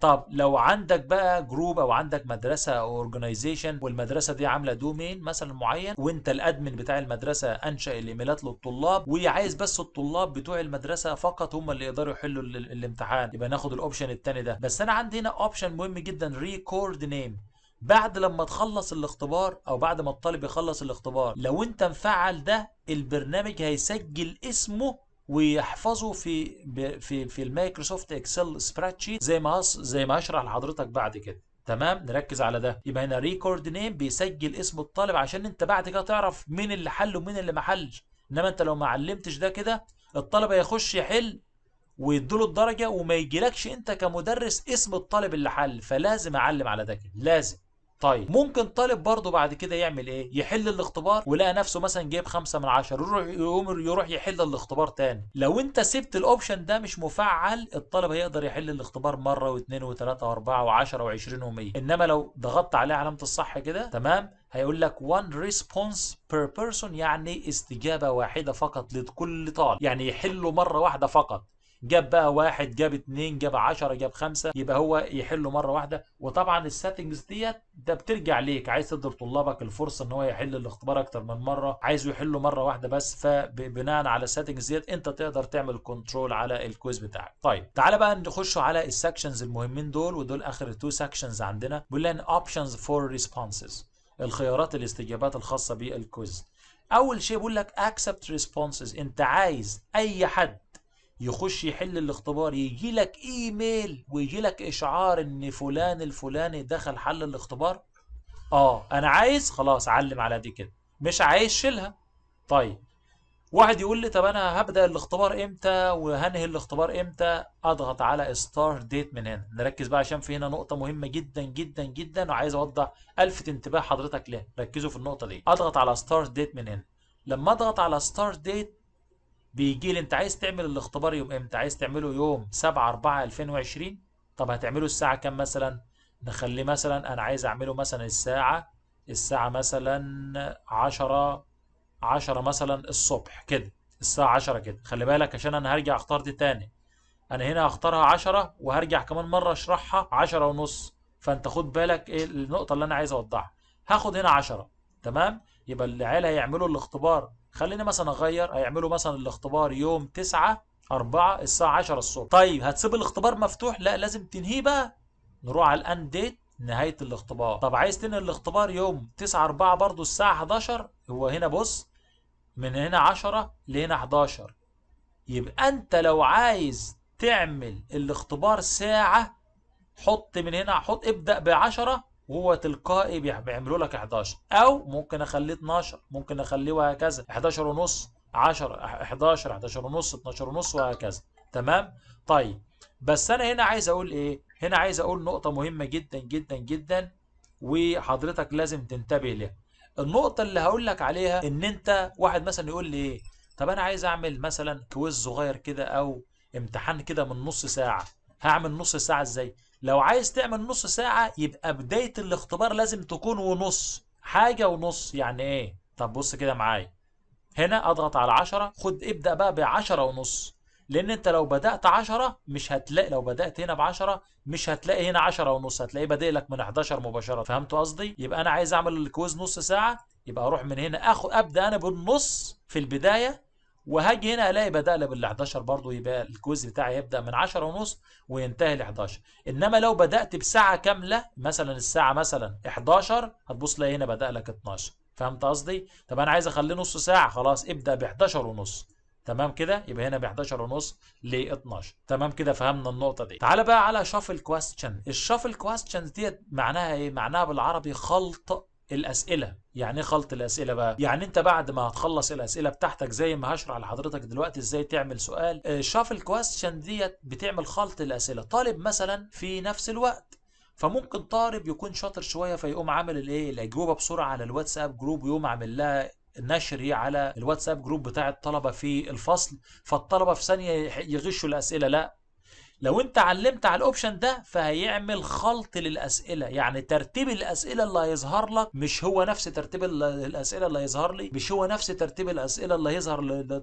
[SPEAKER 1] طب لو عندك بقى جروب او عندك مدرسه او اورجنايزيشن والمدرسه دي عامله دومين مثلا معين وانت الادمن بتاع المدرسه انشا الايميلات للطلاب وعايز بس الطلاب بتوع المدرسه فقط هم اللي يقدروا يحلوا الامتحان يبقى ناخد الاوبشن الثاني ده بس انا عندي هنا اوبشن مهم جدا ريكورد نيم بعد لما تخلص الاختبار او بعد ما الطالب يخلص الاختبار لو انت مفعل ده البرنامج هيسجل اسمه ويحفظه في في في المايكروسوفت اكسل سبريد شيت زي ما زي ما هشرح لحضرتك بعد كده تمام نركز على ده يبقى هنا ريكورد نيم بيسجل اسم الطالب عشان انت بعد كده تعرف مين اللي حل ومين اللي ما حلش انما انت لو ما علمتش ده كده الطالب هيخش يحل ويدوله الدرجه وما يجيلكش انت كمدرس اسم الطالب اللي حل فلازم اعلم على ده كده لازم طيب ممكن طالب برضه بعد كده يعمل ايه يحل الاختبار ولقى نفسه مثلا جايب خمسة من عشرة يروح يقوم يروح يحل الاختبار تاني لو انت سبت الاوبشن ده مش مفعل الطالب هيقدر يحل الاختبار مرة واثنين وثلاثة واربعة وأربعة و10 و20 و100، انما لو ضغطت عليه علامة الصح كده تمام هيقول لك one response per person يعني استجابة واحدة فقط لكل طالب يعني يحله مرة واحدة فقط جاب بقى واحد جاب اتنين جاب عشرة جاب خمسة يبقى هو يحله مرة واحدة وطبعا السيتنجز ديت ده بترجع ليك عايز تدي طلابك الفرصة ان هو يحل الاختبار اكتر من مرة عايزه يحله مرة واحدة بس فبناء على السيتنجز ديت انت تقدر تعمل كنترول على الكويز بتاعك طيب تعالى بقى نخش على السكشنز المهمين دول ودول اخر تو سكشنز عندنا بيقول لنا اوبشنز فور ريسبونسز الخيارات الاستجابات الخاصة بالكويز اول شيء بيقول لك accept responses انت عايز اي حد يخش يحل الاختبار يجي لك ايميل ويجي لك اشعار ان فلان الفلاني دخل حل الاختبار اه انا عايز خلاص علم على دي كده مش عايز شيلها طيب واحد يقول لي طب انا هبدا الاختبار امتى وهنهي الاختبار امتى اضغط على ستار ديت من هنا نركز بقى عشان في هنا نقطه مهمه جدا جدا جدا وعايز اوضح الفت انتباه حضرتك ليه ركزوا في النقطه دي اضغط على ستار ديت من هنا لما اضغط على ستار ديت بيجي لي انت عايز تعمل الاختبار يوم امتى إيه؟ عايز تعمله يوم 7 4 2020 طب هتعمله الساعه كام مثلا نخليه مثلا انا عايز اعمله مثلا الساعه الساعه مثلا 10 10 مثلا الصبح كده الساعه 10 كده خلي بالك عشان انا هرجع اختار دي تاني انا هنا هختارها 10 وهرجع كمان مره اشرحها 10 ونص فانت خد بالك ايه النقطه اللي انا عايز اوضحها هاخد هنا 10 تمام يبقى العيال هيعملوا الاختبار خليني مثلا اغير هيعملوا مثلا الاختبار يوم 9 4 الساعه 10 الصبح طيب هتسيب الاختبار مفتوح لا لازم تنهيه بقى نروح على الان ديت نهايه الاختبار طب عايز تنهي الاختبار يوم 9 4 برضو الساعه 11 هو هنا بص من هنا 10 لهنا 11 يبقى انت لو عايز تعمل الاختبار ساعه حط من هنا حط ابدا ب 10 وهو تلقائي بيعملوا لك 11 او ممكن اخليه 12 ممكن اخليه وهكذا 11 ونص 10 11 11 ونص 12 ونص وهكذا تمام طيب بس انا هنا عايز اقول ايه هنا عايز اقول نقطه مهمه جدا جدا جدا وحضرتك لازم تنتبه لها النقطه اللي هقول لك عليها ان انت واحد مثلا يقول لي ايه طب انا عايز اعمل مثلا كويز صغير كده او امتحان كده من نص ساعه هعمل نص ساعه ازاي لو عايز تعمل نص ساعة يبقى بداية الاختبار لازم تكون ونص حاجة ونص يعني ايه طب بص كده معايا هنا اضغط على 10 خد ابدأ بقى ب 10 ونص لان انت لو بدأت 10 مش هتلاقي لو بدأت هنا ب 10 مش هتلاقي هنا 10 ونص هتلاقيه بادئ لك من 11 مباشرة فهمت قصدي يبقى انا عايز اعمل الكويز نص ساعة يبقى اروح من هنا اخد ابدأ انا بالنص في البداية وهاجي هنا الاقي بدأنا 11 برضه يبقى الجزء بتاعي هيبدا من 10 ونص وينتهي ل 11 انما لو بدات بساعه كامله مثلا الساعه مثلا 11 هتبص تلاقي هنا بدا لك 12 فهمت قصدي طب انا عايز اخليه نص ساعه خلاص ابدا ب 11 ونص تمام كده يبقى هنا ب 11 ونص ل 12 تمام كده فهمنا النقطه دي تعال بقى على شافل كويستشن الشافل كويستشن ديت معناها ايه معناها بالعربي خلط الاسئله يعني ايه خلط الاسئله بقى يعني انت بعد ما هتخلص الاسئله بتاعتك زي ما هشرح لحضرتك دلوقتي ازاي تعمل سؤال آه، شاف الكويستشن ديت بتعمل خلط الاسئله طالب مثلا في نفس الوقت فممكن طالب يكون شاطر شويه فيقوم عامل الايه الاجوبه بسرعه على الواتساب جروب ويقوم عامل لها نشري يعني على الواتساب جروب بتاع الطلبه في الفصل فالطلبه في ثانيه يغشوا الاسئله لا لو انت علمت على الاوبشن ده فهيعمل خلط للاسئله يعني ترتيب الاسئله اللي هيظهر لك مش هو نفس ترتيب الاسئله اللي هيظهر لي مش هو نفس ترتيب الاسئله اللي هيظهر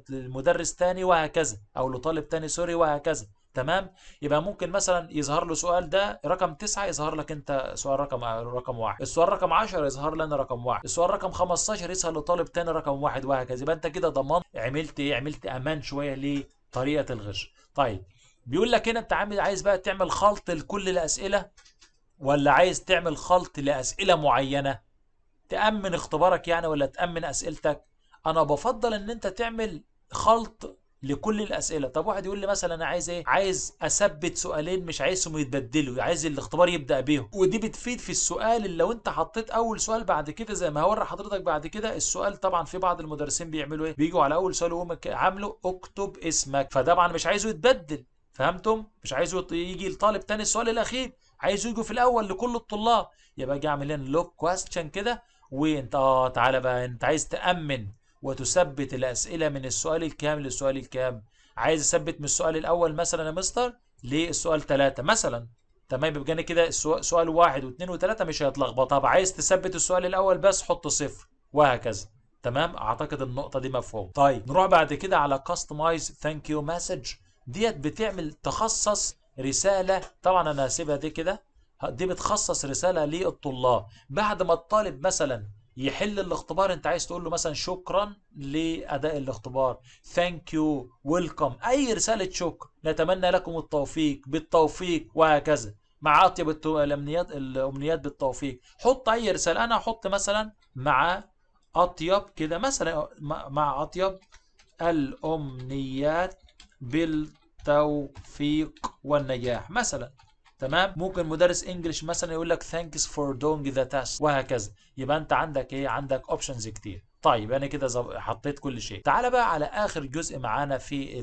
[SPEAKER 1] للمدرس تاني وهكذا او لطالب تاني سوري وهكذا تمام يبقى ممكن مثلا يظهر له سؤال ده رقم تسعة يظهر لك انت سؤال رقم رقم واحد السؤال رقم 10 يظهر لنا رقم واحد السؤال رقم 15 يظهر لطالب تاني رقم واحد وهكذا يبقى انت كده ضمنت عملت ايه عملت امان شويه لطريقه الغش طيب بيقول لك هنا انت عايز بقى تعمل خلط لكل الاسئله ولا عايز تعمل خلط لاسئله معينه تامن اختبارك يعني ولا تامن اسئلتك انا بفضل ان انت تعمل خلط لكل الاسئله طب واحد يقول لي مثلا انا عايز ايه عايز اثبت سؤالين مش عايزهم يتبدلوا عايز الاختبار يبدا بيهم ودي بتفيد في السؤال اللي لو انت حطيت اول سؤال بعد كده زي ما هوري حضرتك بعد كده السؤال طبعا في بعض المدرسين بيعملوا ايه بيجوا على اول سؤال وهم عامله اكتب اسمك فطبعا مش عايزه يتبدل فهمتم مش عايزه يجي الطالب تاني السؤال الاخير عايزه يجي في الاول لكل الطلاب يبقى اجي اعمل لنا لوك كويستشن كده وانت اه تعالى بقى انت عايز تامن وتثبت الاسئله من السؤال الكام للسؤال الكام عايز اثبت من السؤال الاول مثلا يا مستر للسؤال ثلاثة مثلا تمام يبقى انا كده سؤال واحد واثنين وثلاثة مش هيتلخبط طب عايز تثبت السؤال الاول بس حط صفر وهكذا تمام اعتقد النقطة دي مفهومة طيب نروح بعد كده على كاستمايز ثانك يو مسج ديت بتعمل تخصص رسالة طبعا انا هسيبها دي كده دي بتخصص رسالة للطلاب بعد ما الطالب مثلا يحل الاختبار انت عايز تقول له مثلا شكرا لاداء الاختبار ثانك يو ويلكم اي رساله شكر نتمنى لكم التوفيق بالتوفيق وهكذا مع اطيب الامنيات الامنيات بالتوفيق حط اي رساله انا هحط مثلا مع اطيب كده مثلا مع اطيب الامنيات بالتوفيق والنجاح مثلا تمام ممكن مدرس انجلش مثلا يقول لك ثانكس فور دوينج ذا تاسك وهكذا يبقى انت عندك ايه عندك اوبشنز كتير طيب انا كده حطيت كل شيء تعال بقى على اخر جزء معانا في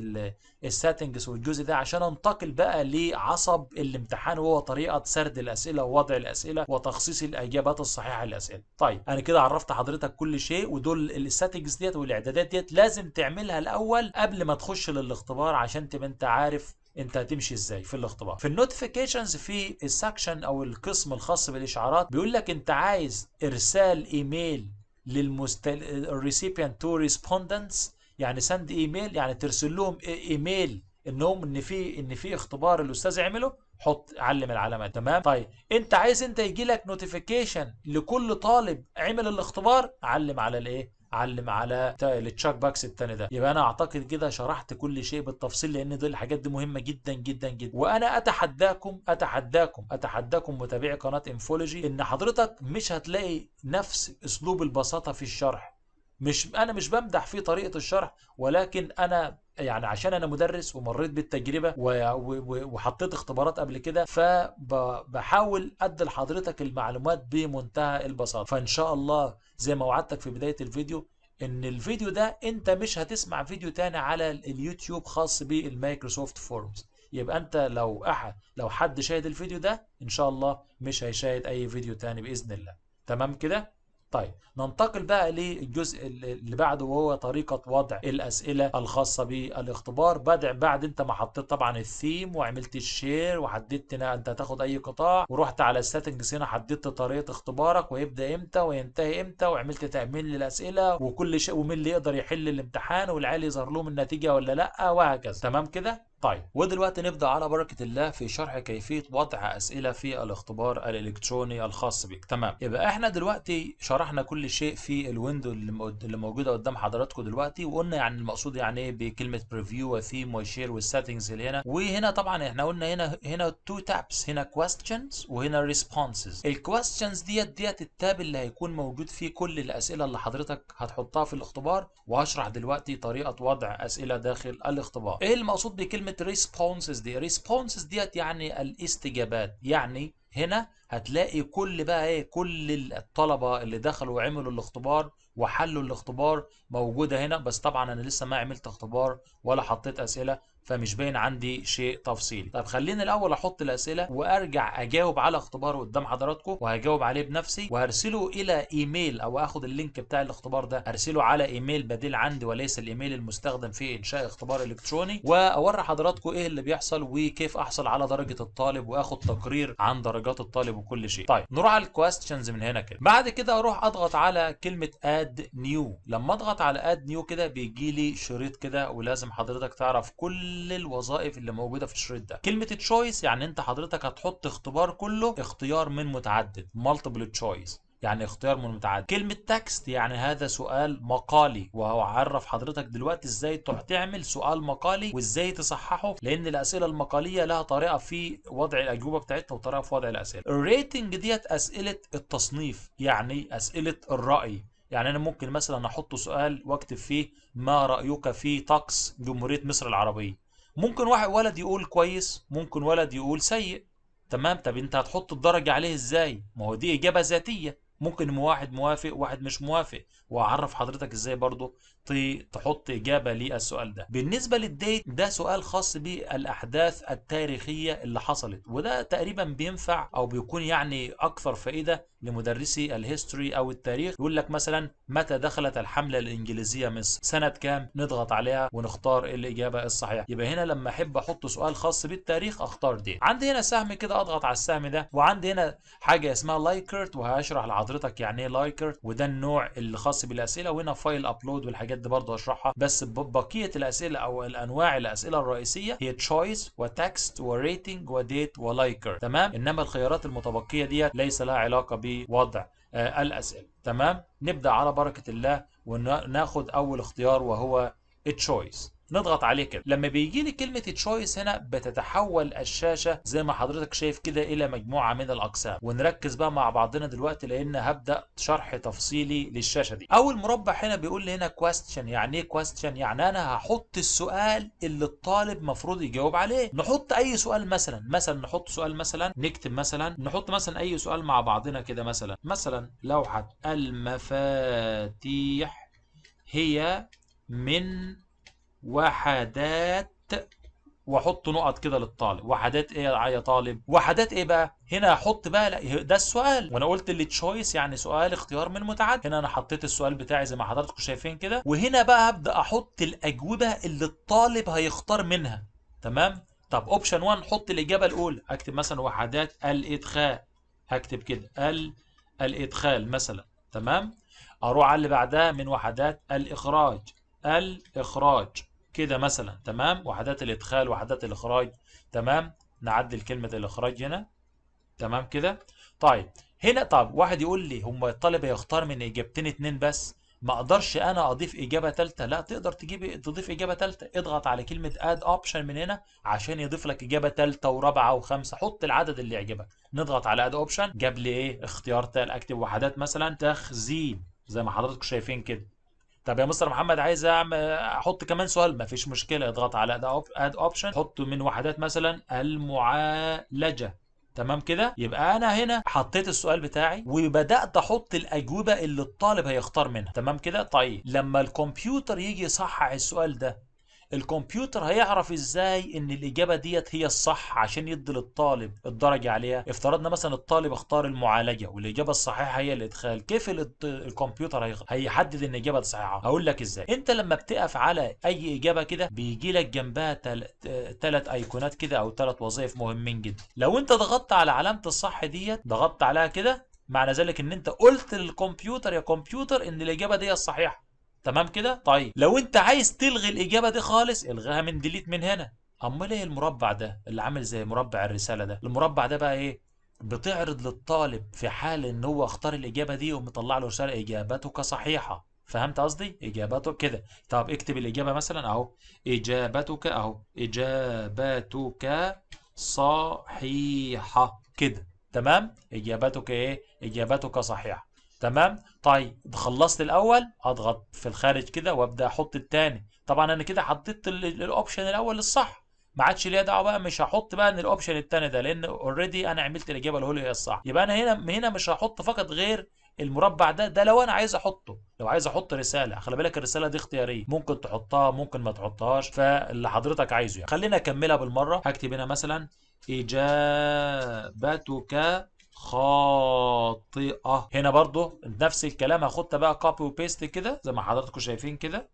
[SPEAKER 1] السيتنجز والجزء ده عشان انتقل بقى لعصب الامتحان وهو طريقه سرد الاسئله ووضع الاسئله وتخصيص الاجابات الصحيحه للاسئله طيب انا كده عرفت حضرتك كل شيء ودول السيتنجز ديت والاعدادات ديت لازم تعملها الاول قبل ما تخش للاختبار عشان تبقى انت عارف انت هتمشي ازاي في الاختبار في النوتيفيكيشنز في السكشن او القسم الخاص بالاشعارات بيقول لك انت عايز ارسال ايميل للمستل الريسيبيانت تو ريسبوندنتس يعني سند ايميل يعني ترسل لهم ايميل انهم ان في ان في اختبار الاستاذ عمله حط علم العلامه تمام طيب انت عايز انت يجي لك نوتيفيكيشن لكل طالب عمل الاختبار علم على الايه علم على التشاك باكس التاني ده يبقى انا اعتقد كده شرحت كل شيء بالتفصيل لان دي الحاجات دي مهمه جدا جدا جدا وانا اتحداكم اتحداكم اتحداكم متابعي قناه انفولوجي ان حضرتك مش هتلاقي نفس اسلوب البساطه في الشرح مش انا مش بمدح في طريقه الشرح ولكن انا يعني عشان انا مدرس ومريت بالتجربه وحطيت اختبارات قبل كده فبحاول ادي لحضرتك المعلومات بمنتهى البساطه فان شاء الله زي ما وعدتك في بدايه الفيديو ان الفيديو ده انت مش هتسمع فيديو تاني على اليوتيوب خاص بالمايكروسوفت فورمز يبقى انت لو احد لو حد شاهد الفيديو ده ان شاء الله مش هيشاهد اي فيديو تاني باذن الله تمام كده طيب ننتقل بقى للجزء اللي بعده وهو طريقة وضع الأسئلة الخاصة بالاختبار بدع بعد انت ما حطيت طبعا الثيم وعملت الشير وحددت انت هتاخد اي قطاع ورحت على السيتنجز هنا حددت طريقة اختبارك ويبدأ امتى وينتهي امتى وعملت تأمين للأسئلة وكل شيء ومين اللي يقدر يحل الامتحان والعيال يظهر لهم النتيجة ولا لا وهكذا تمام كده طيب ودلوقتي نبدأ على بركة الله في شرح كيفية وضع أسئلة في الاختبار الإلكتروني الخاص بك تمام يبقى احنا دلوقتي شرحنا كل شيء في الويندو اللي موجودة قدام حضراتكم دلوقتي وقلنا يعني المقصود يعني ايه بكلمة بريفيو وثيم وشير والسيتنجز اللي هنا وهنا طبعا احنا قلنا هنا هنا تو تابس هنا كويستشنز وهنا ريسبونسز الكويستشنز ديت ديت التاب اللي هيكون موجود فيه كل الأسئلة اللي حضرتك هتحطها في الاختبار وهشرح دلوقتي طريقة وضع أسئلة داخل الاختبار ايه المقصود بكلمة كلمة responses دي ريسبونسز ديت يعني الاستجابات يعني هنا هتلاقي كل بقى ايه كل الطلبة اللي دخلوا وعملوا الاختبار وحلوا الاختبار موجودة هنا بس طبعا انا لسه ما عملت اختبار ولا حطيت اسئلة فمش باين عندي شيء تفصيلي طب خليني الاول احط الاسئله وارجع اجاوب على اختبار قدام حضراتكم وهجاوب عليه بنفسي وهرسله الى ايميل او اخد اللينك بتاع الاختبار ده ارسله على ايميل بديل عندي وليس الايميل المستخدم في انشاء اختبار الكتروني واوري حضراتكم ايه اللي بيحصل وكيف احصل على درجه الطالب واخد تقرير عن درجات الطالب وكل شيء طيب نروح على الكويستشنز من هنا كده بعد كده اروح اضغط على كلمه اد نيو لما اضغط على اد نيو كده بيجي لي شريط كده ولازم حضرتك تعرف كل كل الوظائف اللي موجوده في الشريط ده كلمه تشويس يعني انت حضرتك هتحط اختبار كله اختيار من متعدد مالتيبل تشويس يعني اختيار من متعدد كلمة تكست يعني هذا سؤال مقالي وهعرف حضرتك دلوقتي ازاي تعمل سؤال مقالي وازاي تصححه لان الاسئلة المقالية لها طريقة في وضع الاجوبة بتاعتها وطريقة في وضع الاسئلة الريتنج ديت اسئلة التصنيف يعني اسئلة الرأي يعني انا ممكن مثلا احط سؤال واكتب فيه ما رايك في طقس جمهوريه مصر العربيه ممكن واحد ولد يقول كويس ممكن ولد يقول سيء تمام طب انت هتحط الدرجة عليه ازاي ما هو دي اجابة ذاتية ممكن واحد موافق واحد مش موافق وهعرف حضرتك ازاي برضه تحطي تحطي إجابة للسؤال ده بالنسبة للديت ده سؤال خاص بالأحداث التاريخية اللي حصلت وده تقريبا بينفع أو بيكون يعني أكثر فائدة لمدرسي الهيستوري أو التاريخ يقول لك مثلا متى دخلت الحملة الإنجليزية مصر سنة كام نضغط عليها ونختار الإجابة الصحيحة يبقى هنا لما أحب أحط سؤال خاص بالتاريخ أختار ديت عندي هنا سهم كده أضغط على السهم ده وعندي هنا حاجة اسمها لايكرت وهشرح لحضرتك يعني ايه لايكرت وده النوع اللي خاص بالأسئلة وهنا فايل أبلود والحاجات بجد برضه هشرحها بس بقيه الاسئله او الانواع الاسئله الرئيسيه هي تشويس وتكست وريتنج وديت ولايكر تمام انما الخيارات المتبقيه دي ليس لها علاقه بوضع آه، الاسئله تمام نبدا على بركه الله وناخد اول اختيار وهو التشويس نضغط عليه كده لما بيجي لي كلمه تشويس هنا بتتحول الشاشه زي ما حضرتك شايف كده الى مجموعه من الاقسام ونركز بقى مع بعضنا دلوقتي لان هبدا شرح تفصيلي للشاشه دي اول مربع هنا بيقول لي هنا كويستشن يعني ايه كويستشن يعني انا هحط السؤال اللي الطالب مفروض يجاوب عليه نحط اي سؤال مثلا مثلا نحط سؤال مثلا نكتب مثلا نحط مثلا اي سؤال مع بعضنا كده مثلا مثلا لوحه المفاتيح هي من وحدات واحط نقط كده للطالب وحدات ايه يا طالب وحدات ايه بقى هنا احط بقى لا ده السؤال وانا قلت اللي تشويس يعني سؤال اختيار من متعدد هنا انا حطيت السؤال بتاعي زي ما حضراتكم شايفين كده وهنا بقى هبدا احط الاجوبه اللي الطالب هيختار منها تمام طب اوبشن 1 حط الاجابه الاولى اكتب مثلا وحدات الادخال هكتب كده ال الادخال مثلا تمام اروح على اللي بعدها من وحدات الاخراج الاخراج كده مثلا تمام وحدات الادخال وحدات الاخراج تمام نعدل كلمه الاخراج هنا تمام كده طيب هنا طب واحد يقول لي هم الطالب هيختار من اجابتين اتنين بس ما اقدرش انا اضيف اجابه ثالثه لا تقدر تجيب تضيف اجابه ثالثه اضغط على كلمه اد اوبشن من هنا عشان يضيف لك اجابه ثالثه ورابعه وخامسه حط العدد اللي يعجبك نضغط على اد اوبشن جاب لي ايه اختيار ثالث اكتب وحدات مثلا تخزين زي ما حضراتكم شايفين كده طب يا مستر محمد عايز اعمل احط كمان سؤال مفيش مشكله اضغط على اد اوبشن حط من وحدات مثلا المعالجه تمام كده يبقى انا هنا حطيت السؤال بتاعي وبدات احط الاجوبه اللي الطالب هيختار منها تمام كده طيب لما الكمبيوتر يجي يصحح السؤال ده الكمبيوتر هيعرف ازاي ان الاجابه ديت هي الصح عشان يدي للطالب الدرجه عليها افترضنا مثلا الطالب اختار المعالجه والاجابه الصحيحه هي الادخال كيف الكمبيوتر هيحدد ان الاجابه صحيحه هقول لك ازاي انت لما بتقف على اي اجابه كده بيجي لك جنبها ثلاث ايقونات كده او ثلاث وظائف مهمين جدا لو انت ضغطت على علامه الصح ديت ضغطت عليها كده معنى ذلك ان انت قلت للكمبيوتر يا كمبيوتر ان الاجابه دي الصحيحه تمام كده طيب لو انت عايز تلغي الاجابه دي خالص الغيها من ديليت من هنا امال ايه المربع ده اللي عامل زي مربع الرساله ده المربع ده بقى ايه بتعرض للطالب في حال ان هو اختار الاجابه دي ومطلع له رساله اجابتك صحيحه فهمت قصدي اجابتك كده طب اكتب الاجابه مثلا اهو اجابتك اهو اجابتك صحيحه كده تمام اجابتك ايه اجابتك صحيحه تمام طيب خلصت الاول اضغط في الخارج كده وابدا احط الثاني طبعا انا كده حطيت الاوبشن الاول الصح ما عادش ليا دعوه بقى مش هحط بقى ان الاوبشن الثاني ده لان اوريدي انا عملت الاجابه هي الصح يبقى انا هنا هنا مش هحط فقط غير المربع ده ده لو انا عايز احطه لو عايز احط رساله خلي بالك الرساله دي اختياريه ممكن تحطها ممكن ما تحطهاش فاللي حضرتك عايزه يعني خلينا اكملها بالمره هكتب هنا مثلا اجابتك خاطئة هنا برضو نفس الكلام هاخدها بقى كوبي وبيست كده زي ما حضراتكم شايفين كده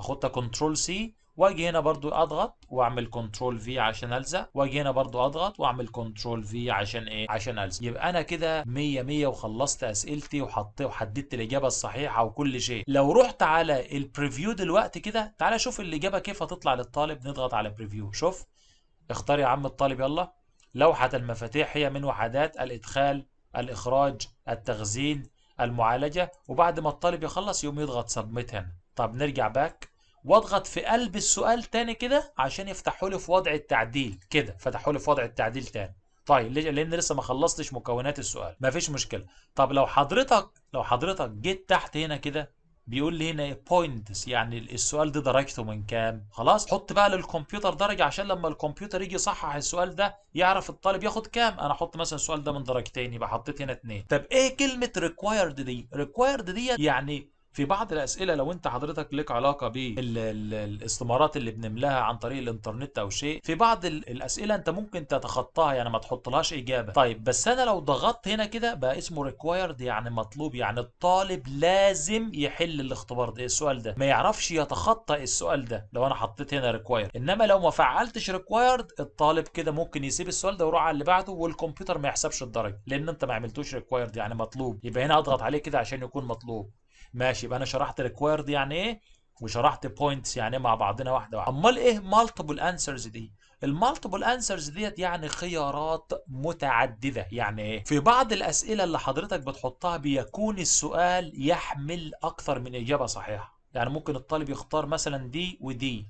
[SPEAKER 1] هاخدها كنترول سي واجي هنا برضو اضغط واعمل كنترول في عشان الزق واجي هنا برضو اضغط واعمل كنترول في عشان ايه عشان الزق يبقى انا كده 100 100 وخلصت اسئلتي وحطيت وحددت الاجابه الصحيحه وكل شيء لو رحت على البريفيو دلوقتي كده تعالى شوف الاجابه كيف هتطلع للطالب نضغط على بريفيو شوف اختار يا عم الطالب يلا لوحة المفاتيح هي من وحدات الإدخال الإخراج التخزين المعالجة وبعد ما الطالب يخلص يقوم يضغط سبميت هنا طب نرجع باك واضغط في قلب السؤال تاني كده عشان يفتحوا لي في وضع التعديل كده فتحوا لي في وضع التعديل تاني طيب لان لسه ما خلصتش مكونات السؤال مفيش مشكله طب لو حضرتك لو حضرتك جيت تحت هنا كده بيقول لي هنا بوينتس يعني السؤال ده درجته من كام خلاص حط بقى للكمبيوتر درجه عشان لما الكمبيوتر يجي يصحح السؤال ده يعرف الطالب ياخد كام انا احط مثلا السؤال ده من درجتين يبقى حطيت هنا اتنين طب ايه كلمه ريكوايرد دي ريكوايرد دي يعني في بعض الاسئله لو انت حضرتك لك علاقه بالاستمارات اللي بنملاها عن طريق الانترنت او شيء في بعض الاسئله انت ممكن تتخطاها يعني ما تحطلهاش اجابه طيب بس انا لو ضغطت هنا كده بقى اسمه ريكوايرد يعني مطلوب يعني الطالب لازم يحل الاختبار ده إيه السؤال ده ما يعرفش يتخطى السؤال ده لو انا حطيت هنا ريكوايرد انما لو ما فعلتش ريكوايرد الطالب كده ممكن يسيب السؤال ده ويروح على اللي بعده والكمبيوتر ما يحسبش الدرجه لان انت ما عملتوش ريكوايرد يعني مطلوب يبقى هنا اضغط عليه كده عشان يكون مطلوب ماشي يبقى انا شرحت ريكويرد يعني ايه وشرحت بوينتس يعني إيه مع بعضنا واحده واحده امال ايه مالتيبل انسرز دي المالتيبل انسرز ديت يعني خيارات متعدده يعني ايه في بعض الاسئله اللي حضرتك بتحطها بيكون السؤال يحمل اكثر من اجابه صحيحه يعني ممكن الطالب يختار مثلا دي ودي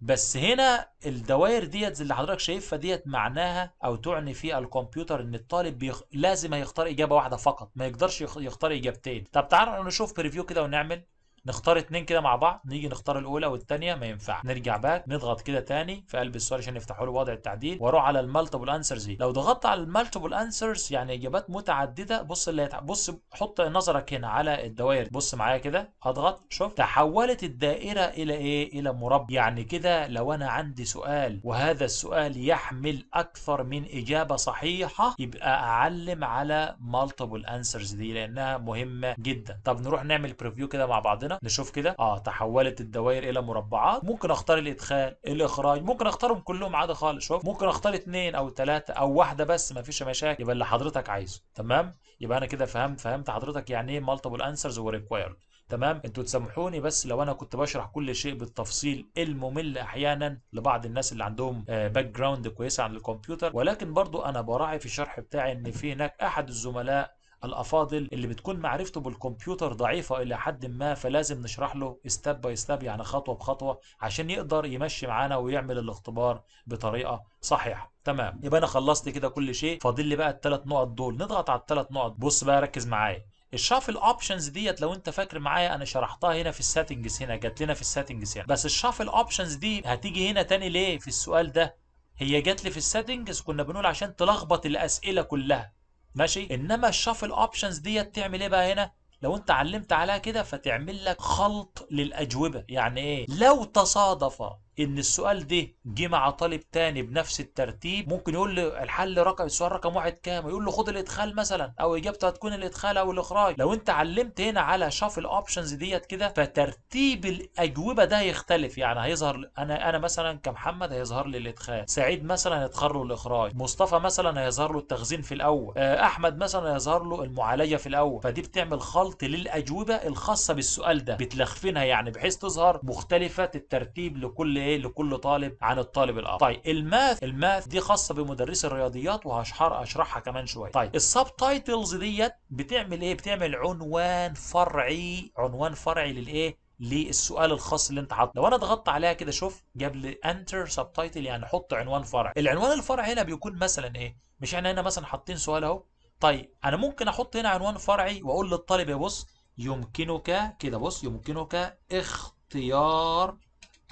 [SPEAKER 1] بس هنا الدوائر ديت اللي حضرتك شايفها ديت معناها او تعني في الكمبيوتر ان الطالب بيخ... لازم هيختار اجابه واحده فقط ما يقدرش يختار اجابتين طب تعالوا نشوف بريفيو كده ونعمل نختار اتنين كده مع بعض نيجي نختار الاولى والثانيه ما ينفع نرجع باك نضغط كده تاني في قلب السؤال عشان يفتحوا له وضع التعديل واروح على المالتيبل انسرز دي لو ضغطت على المالتيبل انسرز يعني اجابات متعدده بص اللي بص حط نظرك هنا على الدوائر بص معايا كده اضغط شوف تحولت الدائره الى ايه الى مربع يعني كده لو انا عندي سؤال وهذا السؤال يحمل اكثر من اجابه صحيحه يبقى اعلم على مالتيبل انسرز دي لانها مهمه جدا طب نروح نعمل بريفيو كده مع بعضنا هنا نشوف كده اه تحولت الدوائر الى مربعات ممكن اختار الادخال الاخراج ممكن اختارهم كلهم عادي خالص شوف ممكن اختار اثنين او ثلاثه او واحده بس مفيش مشاكل يبقى اللي حضرتك عايزه تمام يبقى انا كده فهمت فهمت حضرتك يعني ايه مالتيبل انسرز وريكوايرد تمام انتوا تسامحوني بس لو انا كنت بشرح كل شيء بالتفصيل الممل احيانا لبعض الناس اللي عندهم باك آه، جراوند كويسه عن الكمبيوتر ولكن برضو انا براعي في الشرح بتاعي ان في هناك احد الزملاء الافاضل اللي بتكون معرفته بالكمبيوتر ضعيفه الى حد ما فلازم نشرح له ستيب باي ستيب يعني خطوه بخطوه عشان يقدر يمشي معانا ويعمل الاختبار بطريقه صحيحه تمام يبقى انا خلصت كده كل شيء فاضل لي بقى الثلاث نقط دول نضغط على الثلاث نقط بص بقى ركز معايا الشافل اوبشنز ديت لو انت فاكر معايا انا شرحتها هنا في السيتنجز هنا جات لنا في السيتنجز هنا بس الشافل اوبشنز دي هتيجي هنا تاني ليه في السؤال ده هي جات لي في السيتنجز كنا بنقول عشان تلخبط الاسئله كلها ماشي انما الشافل اوبشنز ديت تعمل ايه بقى هنا لو انت علمت عليها كده فتعمل لك خلط للاجوبه يعني ايه لو تصادف ان السؤال ده جه مع طالب تاني بنفس الترتيب ممكن يقول له الحل رقم السؤال رقم واحد كام يقول له خد الادخال مثلا او اجابته هتكون الادخال او الاخراج لو انت علمت هنا على شاف اوبشنز ديت كده فترتيب الاجوبه ده هيختلف يعني هيظهر انا انا مثلا كمحمد هيظهر لي الادخال سعيد مثلا هيظهر له الاخراج مصطفى مثلا هيظهر له التخزين في الاول آه، احمد مثلا هيظهر له المعالجه في الاول فدي بتعمل خلط للاجوبه الخاصه بالسؤال ده بتلخفنها يعني بحيث تظهر مختلفه الترتيب لكل ايه لكل طالب عن الطالب الاخر طيب الماث الماث دي خاصه بمدرسي الرياضيات وهشرحها اشرحها كمان شويه طيب السب تايتلز ديت بتعمل ايه بتعمل عنوان فرعي عنوان فرعي للايه للسؤال الخاص اللي انت حاطه لو انا ضغطت عليها كده شوف جاب لي انتر سب تايتل يعني حط عنوان فرع العنوان الفرع هنا بيكون مثلا ايه مش احنا هنا مثلا حاطين سؤال اهو طيب انا ممكن احط هنا عنوان فرعي واقول للطالب يا بص يمكنك كده بص يمكنك اختيار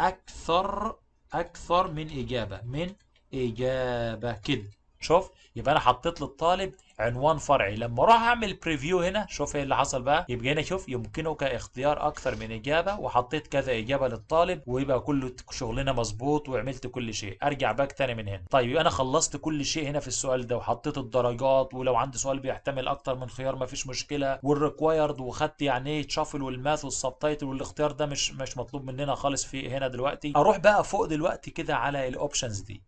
[SPEAKER 1] اكثر اكثر من اجابه من اجابه كده شوف يبقى انا حطيت للطالب عنوان فرعي لما اروح اعمل بريفيو هنا شوف ايه اللي حصل بقى يبقى هنا شوف يمكنك اختيار اكثر من اجابه وحطيت كذا اجابه للطالب ويبقى كل شغلنا مظبوط وعملت كل شيء ارجع باك ثاني من هنا طيب انا خلصت كل شيء هنا في السؤال ده وحطيت الدرجات ولو عندي سؤال بيحتمل اكثر من خيار مفيش مشكله والريكوايرد وخدت يعني ايه شافل والماث والسبتايتل والاختيار ده مش مش مطلوب مننا خالص في هنا دلوقتي اروح بقى فوق دلوقتي كده على الاوبشنز دي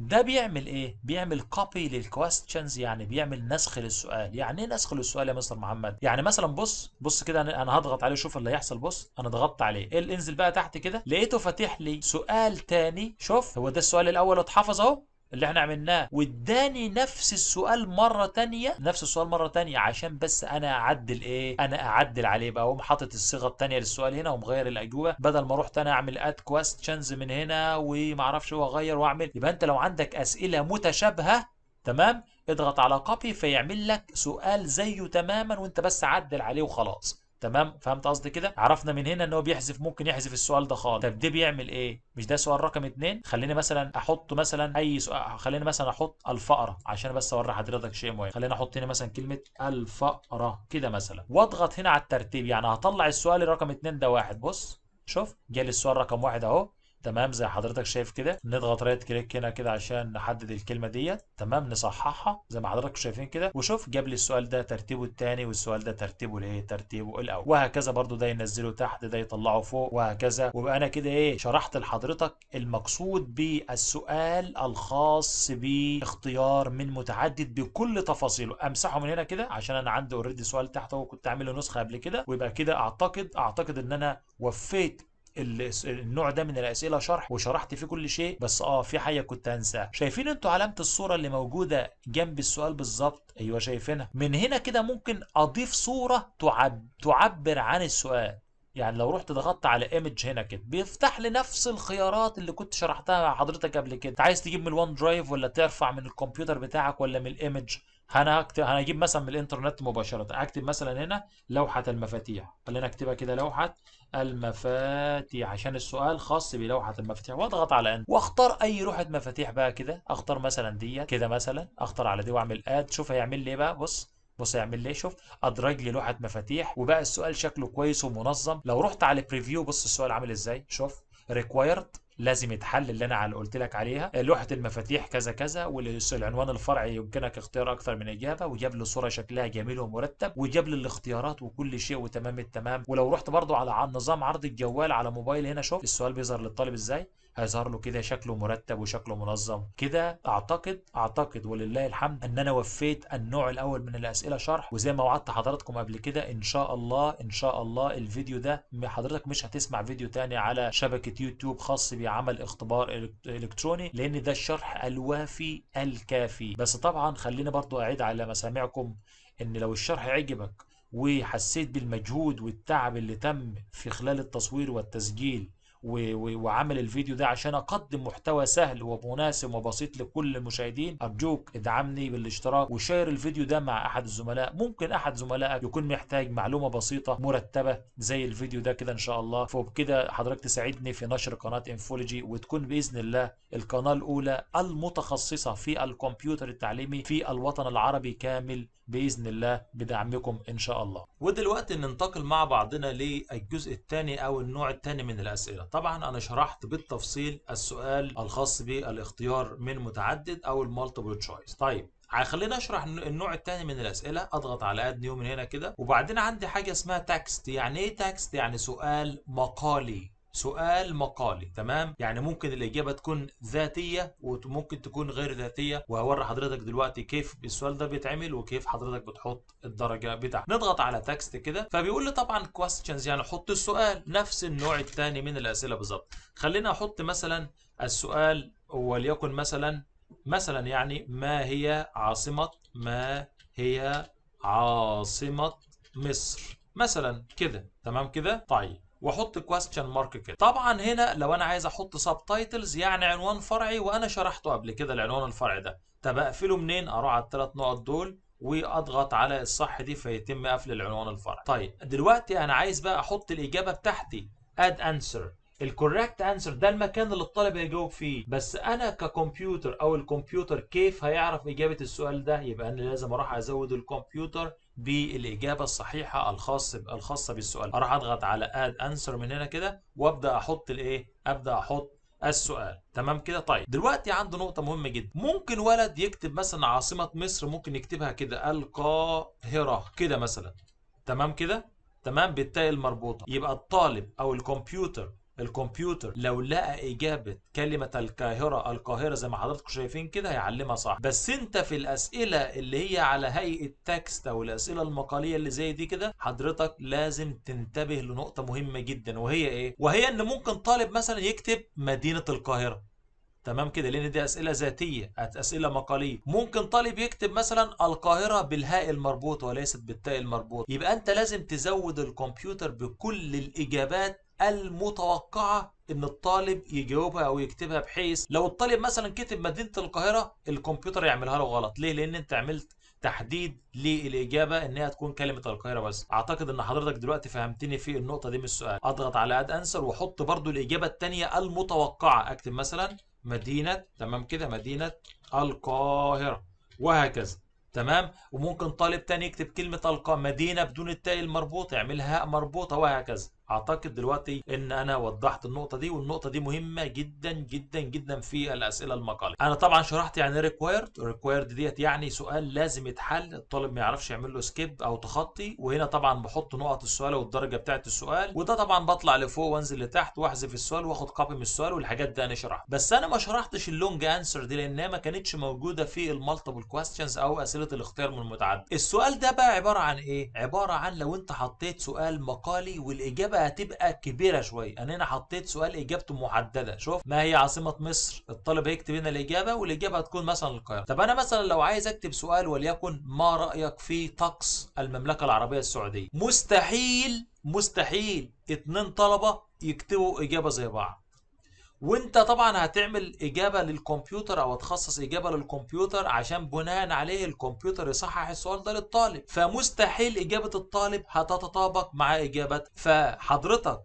[SPEAKER 1] ده بيعمل ايه بيعمل كوبي للكويستشنز يعني بيعمل نسخ للسؤال يعني ايه نسخ للسؤال يا مستر محمد يعني مثلا بص بص كده انا هضغط عليه شوف اللي هيحصل بص انا ضغطت عليه إيه انزل بقى تحت كده لقيته فاتح لي سؤال تاني شوف هو ده السؤال الاول اتحفظ اهو اللي احنا عملناه واداني نفس السؤال مره تانية نفس السؤال مره تانية عشان بس انا اعدل ايه انا اعدل عليه بقى اقوم حاطط الصيغه الثانيه للسؤال هنا ومغير الاجوبه بدل ما رحت انا اعمل اد كويستشنز من هنا ومعرفش اغير واعمل يبقى انت لو عندك اسئله متشابهه تمام اضغط على كوبي فيعمل لك سؤال زيه تماما وانت بس عدل عليه وخلاص تمام فهمت قصدي كده عرفنا من هنا ان هو بيحذف ممكن يحذف السؤال ده خالص طب ده بيعمل ايه مش ده سؤال رقم اتنين خليني مثلا احط مثلا اي سؤال خليني مثلا احط الفقره عشان بس اوري حضرتك شيء مهم خليني احط هنا مثلا كلمه الفقره كده مثلا واضغط هنا على الترتيب يعني هطلع السؤال رقم اتنين ده واحد بص شوف جالي السؤال رقم واحد اهو تمام زي حضرتك شايف كده نضغط رايت كليك هنا كده عشان نحدد الكلمه ديت تمام نصححها زي ما حضرتك شايفين كده وشوف جاب لي السؤال ده ترتيبه الثاني والسؤال ده ترتيبه الايه ترتيبه الاول وهكذا برده ده ينزله تحت ده يطلعه فوق وهكذا ويبقى انا كده ايه شرحت لحضرتك المقصود بالسؤال الخاص باختيار من متعدد بكل تفاصيله امسحه من هنا كده عشان انا عندي اوريدي سؤال تحت هو كنت عامله نسخه قبل كده ويبقى كده اعتقد اعتقد ان انا وفيت النوع ده من الاسئله شرح وشرحت فيه كل شيء بس اه في حاجه كنت هنساها شايفين انتوا علامه الصوره اللي موجوده جنب السؤال بالظبط ايوه شايفينها من هنا كده ممكن اضيف صوره تعب تعبر عن السؤال يعني لو رحت ضغطت على ايمج هنا كده بيفتح لي نفس الخيارات اللي كنت شرحتها مع حضرتك قبل كده انت عايز تجيب من الون درايف ولا ترفع من الكمبيوتر بتاعك ولا من الايمج انا هكتب هنجيب مثلا من الانترنت مباشره اكتب مثلا هنا لوحه المفاتيح خلينا اكتبها كده لوحه المفاتيح عشان السؤال خاص بلوحة المفاتيح واضغط على ان واختار اي لوحة مفاتيح بقى كده اختار مثلا دي كده مثلا اختار على دي واعمل اد شوف هيعمل لي بقى بص بص هيعمل لي شوف ادرج لي لوحة مفاتيح وبقى السؤال شكله كويس ومنظم لو رحت على بريفيو بص السؤال عامل ازاي شوف ريكوايرد لازم يتحل اللي انا على قلت لك عليها لوحه المفاتيح كذا كذا والعنوان الفرعي يمكنك اختيار اكثر من اجابه وجاب لي صوره شكلها جميل ومرتب وجاب لي الاختيارات وكل شيء وتمام التمام ولو رحت برضو على نظام عرض الجوال على موبايل هنا شوف السؤال بيظهر للطالب ازاي هيظهر له كده شكله مرتب وشكله منظم كده اعتقد اعتقد ولله الحمد ان انا وفيت النوع الاول من الاسئله شرح وزي ما وعدت حضراتكم قبل كده ان شاء الله ان شاء الله الفيديو ده حضرتك مش هتسمع فيديو تاني على شبكه يوتيوب خاص بعمل اختبار الكتروني لان ده الشرح الوافي الكافي بس طبعا خليني برضو اعيد على مسامعكم ان لو الشرح عجبك وحسيت بالمجهود والتعب اللي تم في خلال التصوير والتسجيل وعمل الفيديو ده عشان اقدم محتوى سهل ومناسب وبسيط لكل المشاهدين ارجوك ادعمني بالاشتراك وشير الفيديو ده مع احد الزملاء ممكن احد زملائك يكون محتاج معلومه بسيطه مرتبه زي الفيديو ده كده ان شاء الله فبكده حضرتك تساعدني في نشر قناه انفولوجي وتكون باذن الله القناه الاولى المتخصصه في الكمبيوتر التعليمي في الوطن العربي كامل باذن الله بدعمكم ان شاء الله ودلوقتي ننتقل مع بعضنا للجزء الثاني او النوع الثاني من الاسئله طبعا انا شرحت بالتفصيل السؤال الخاص بالاختيار من متعدد او المالتيبل تشويس طيب خلينا اشرح النوع الثاني من الاسئله اضغط على اد نيو من هنا كده وبعدين عندي حاجه اسمها تكست يعني ايه تكست يعني سؤال مقالي سؤال مقالي تمام يعني ممكن الاجابه تكون ذاتيه وممكن تكون غير ذاتيه وهوري حضرتك دلوقتي كيف السؤال ده بيتعمل وكيف حضرتك بتحط الدرجه بتاعته نضغط على تكست كده فبيقول لي طبعا كويستشنز يعني حط السؤال نفس النوع الثاني من الاسئله بالظبط خلينا احط مثلا السؤال وليكن مثلا مثلا يعني ما هي عاصمه ما هي عاصمه مصر مثلا كده تمام كده طيب واحط كويستشن مارك كده طبعا هنا لو انا عايز احط سب تايتلز يعني عنوان فرعي وانا شرحته قبل كده العنوان الفرعي ده طب اقفله منين اروح على الثلاث نقط دول واضغط على الصح دي فيتم قفل العنوان الفرعي طيب دلوقتي انا عايز بقى احط الاجابه بتاعتي اد انسر الكوريكت انسر ده المكان اللي الطالب هيجاوب فيه بس انا ككمبيوتر او الكمبيوتر كيف هيعرف اجابه السؤال ده يبقى انا لازم اروح ازود الكمبيوتر بالاجابه الصحيحه الخاص الخاصه بالسؤال اروح اضغط على اد انسر من هنا كده وابدا احط الايه ابدا احط السؤال تمام كده طيب دلوقتي عنده نقطة مهمة جدا ممكن ولد يكتب مثلا عاصمة مصر ممكن يكتبها كده القاهرة كده مثلا تمام كده تمام بالتاء المربوطة يبقى الطالب أو الكمبيوتر الكمبيوتر لو لقى اجابه كلمه القاهره القاهره زي ما حضراتكم شايفين كده هيعلمها صح بس انت في الاسئله اللي هي على هيئه تكست او الاسئله المقاليه اللي زي دي كده حضرتك لازم تنتبه لنقطه مهمه جدا وهي ايه وهي ان ممكن طالب مثلا يكتب مدينه القاهره تمام كده لان دي اسئله ذاتيه اسئله مقاليه ممكن طالب يكتب مثلا القاهره بالهاء المربوط وليست بالتاء المربوط يبقى انت لازم تزود الكمبيوتر بكل الاجابات المتوقعة ان الطالب يجاوبها او يكتبها بحيث لو الطالب مثلا كتب مدينة القاهرة الكمبيوتر يعملها له غلط ليه لان انت عملت تحديد للاجابه ان هي تكون كلمه القاهره بس اعتقد ان حضرتك دلوقتي فهمتني في النقطه دي من السؤال اضغط على اد انسر واحط برضو الاجابه الثانيه المتوقعه اكتب مثلا مدينه تمام كده مدينه القاهره وهكذا تمام وممكن طالب تاني يكتب كلمه القاهره مدينه بدون التاء المربوط يعملها مربوطه وهكذا اعتقد دلوقتي ان انا وضحت النقطه دي والنقطه دي مهمه جدا جدا جدا في الاسئله المقاليه انا طبعا شرحت يعني ريكويرد ريكويرد ديت يعني سؤال لازم يتحل الطالب ما يعرفش يعمل له سكيب او تخطي وهنا طبعا بحط نقط السؤال والدرجه بتاعه السؤال وده طبعا بطلع لفوق وانزل لتحت واحذف السؤال واخد كوبي من السؤال والحاجات دي انا شرحت بس انا ما شرحتش اللونج انسر دي لانها ما كانتش موجوده في المالتيبل كويستشنز او اسئله الاختيار من المتعدد السؤال ده بقى عباره عن ايه عباره عن لو انت حطيت سؤال مقالي والاجابه بقى هتبقى كبيره شويه يعني أنا هنا حطيت سؤال اجابته محدده شوف ما هي عاصمه مصر الطالب هيكتب هنا الاجابه والاجابه هتكون مثلا القاهره طب انا مثلا لو عايز اكتب سؤال وليكن ما رايك في طقس المملكه العربيه السعوديه مستحيل مستحيل اتنين طلبه يكتبوا اجابه زي بعض وانت طبعا هتعمل اجابه للكمبيوتر او تخصص اجابه للكمبيوتر عشان بناء عليه الكمبيوتر يصحح السؤال ده للطالب فمستحيل اجابه الطالب هتتطابق مع اجابه فحضرتك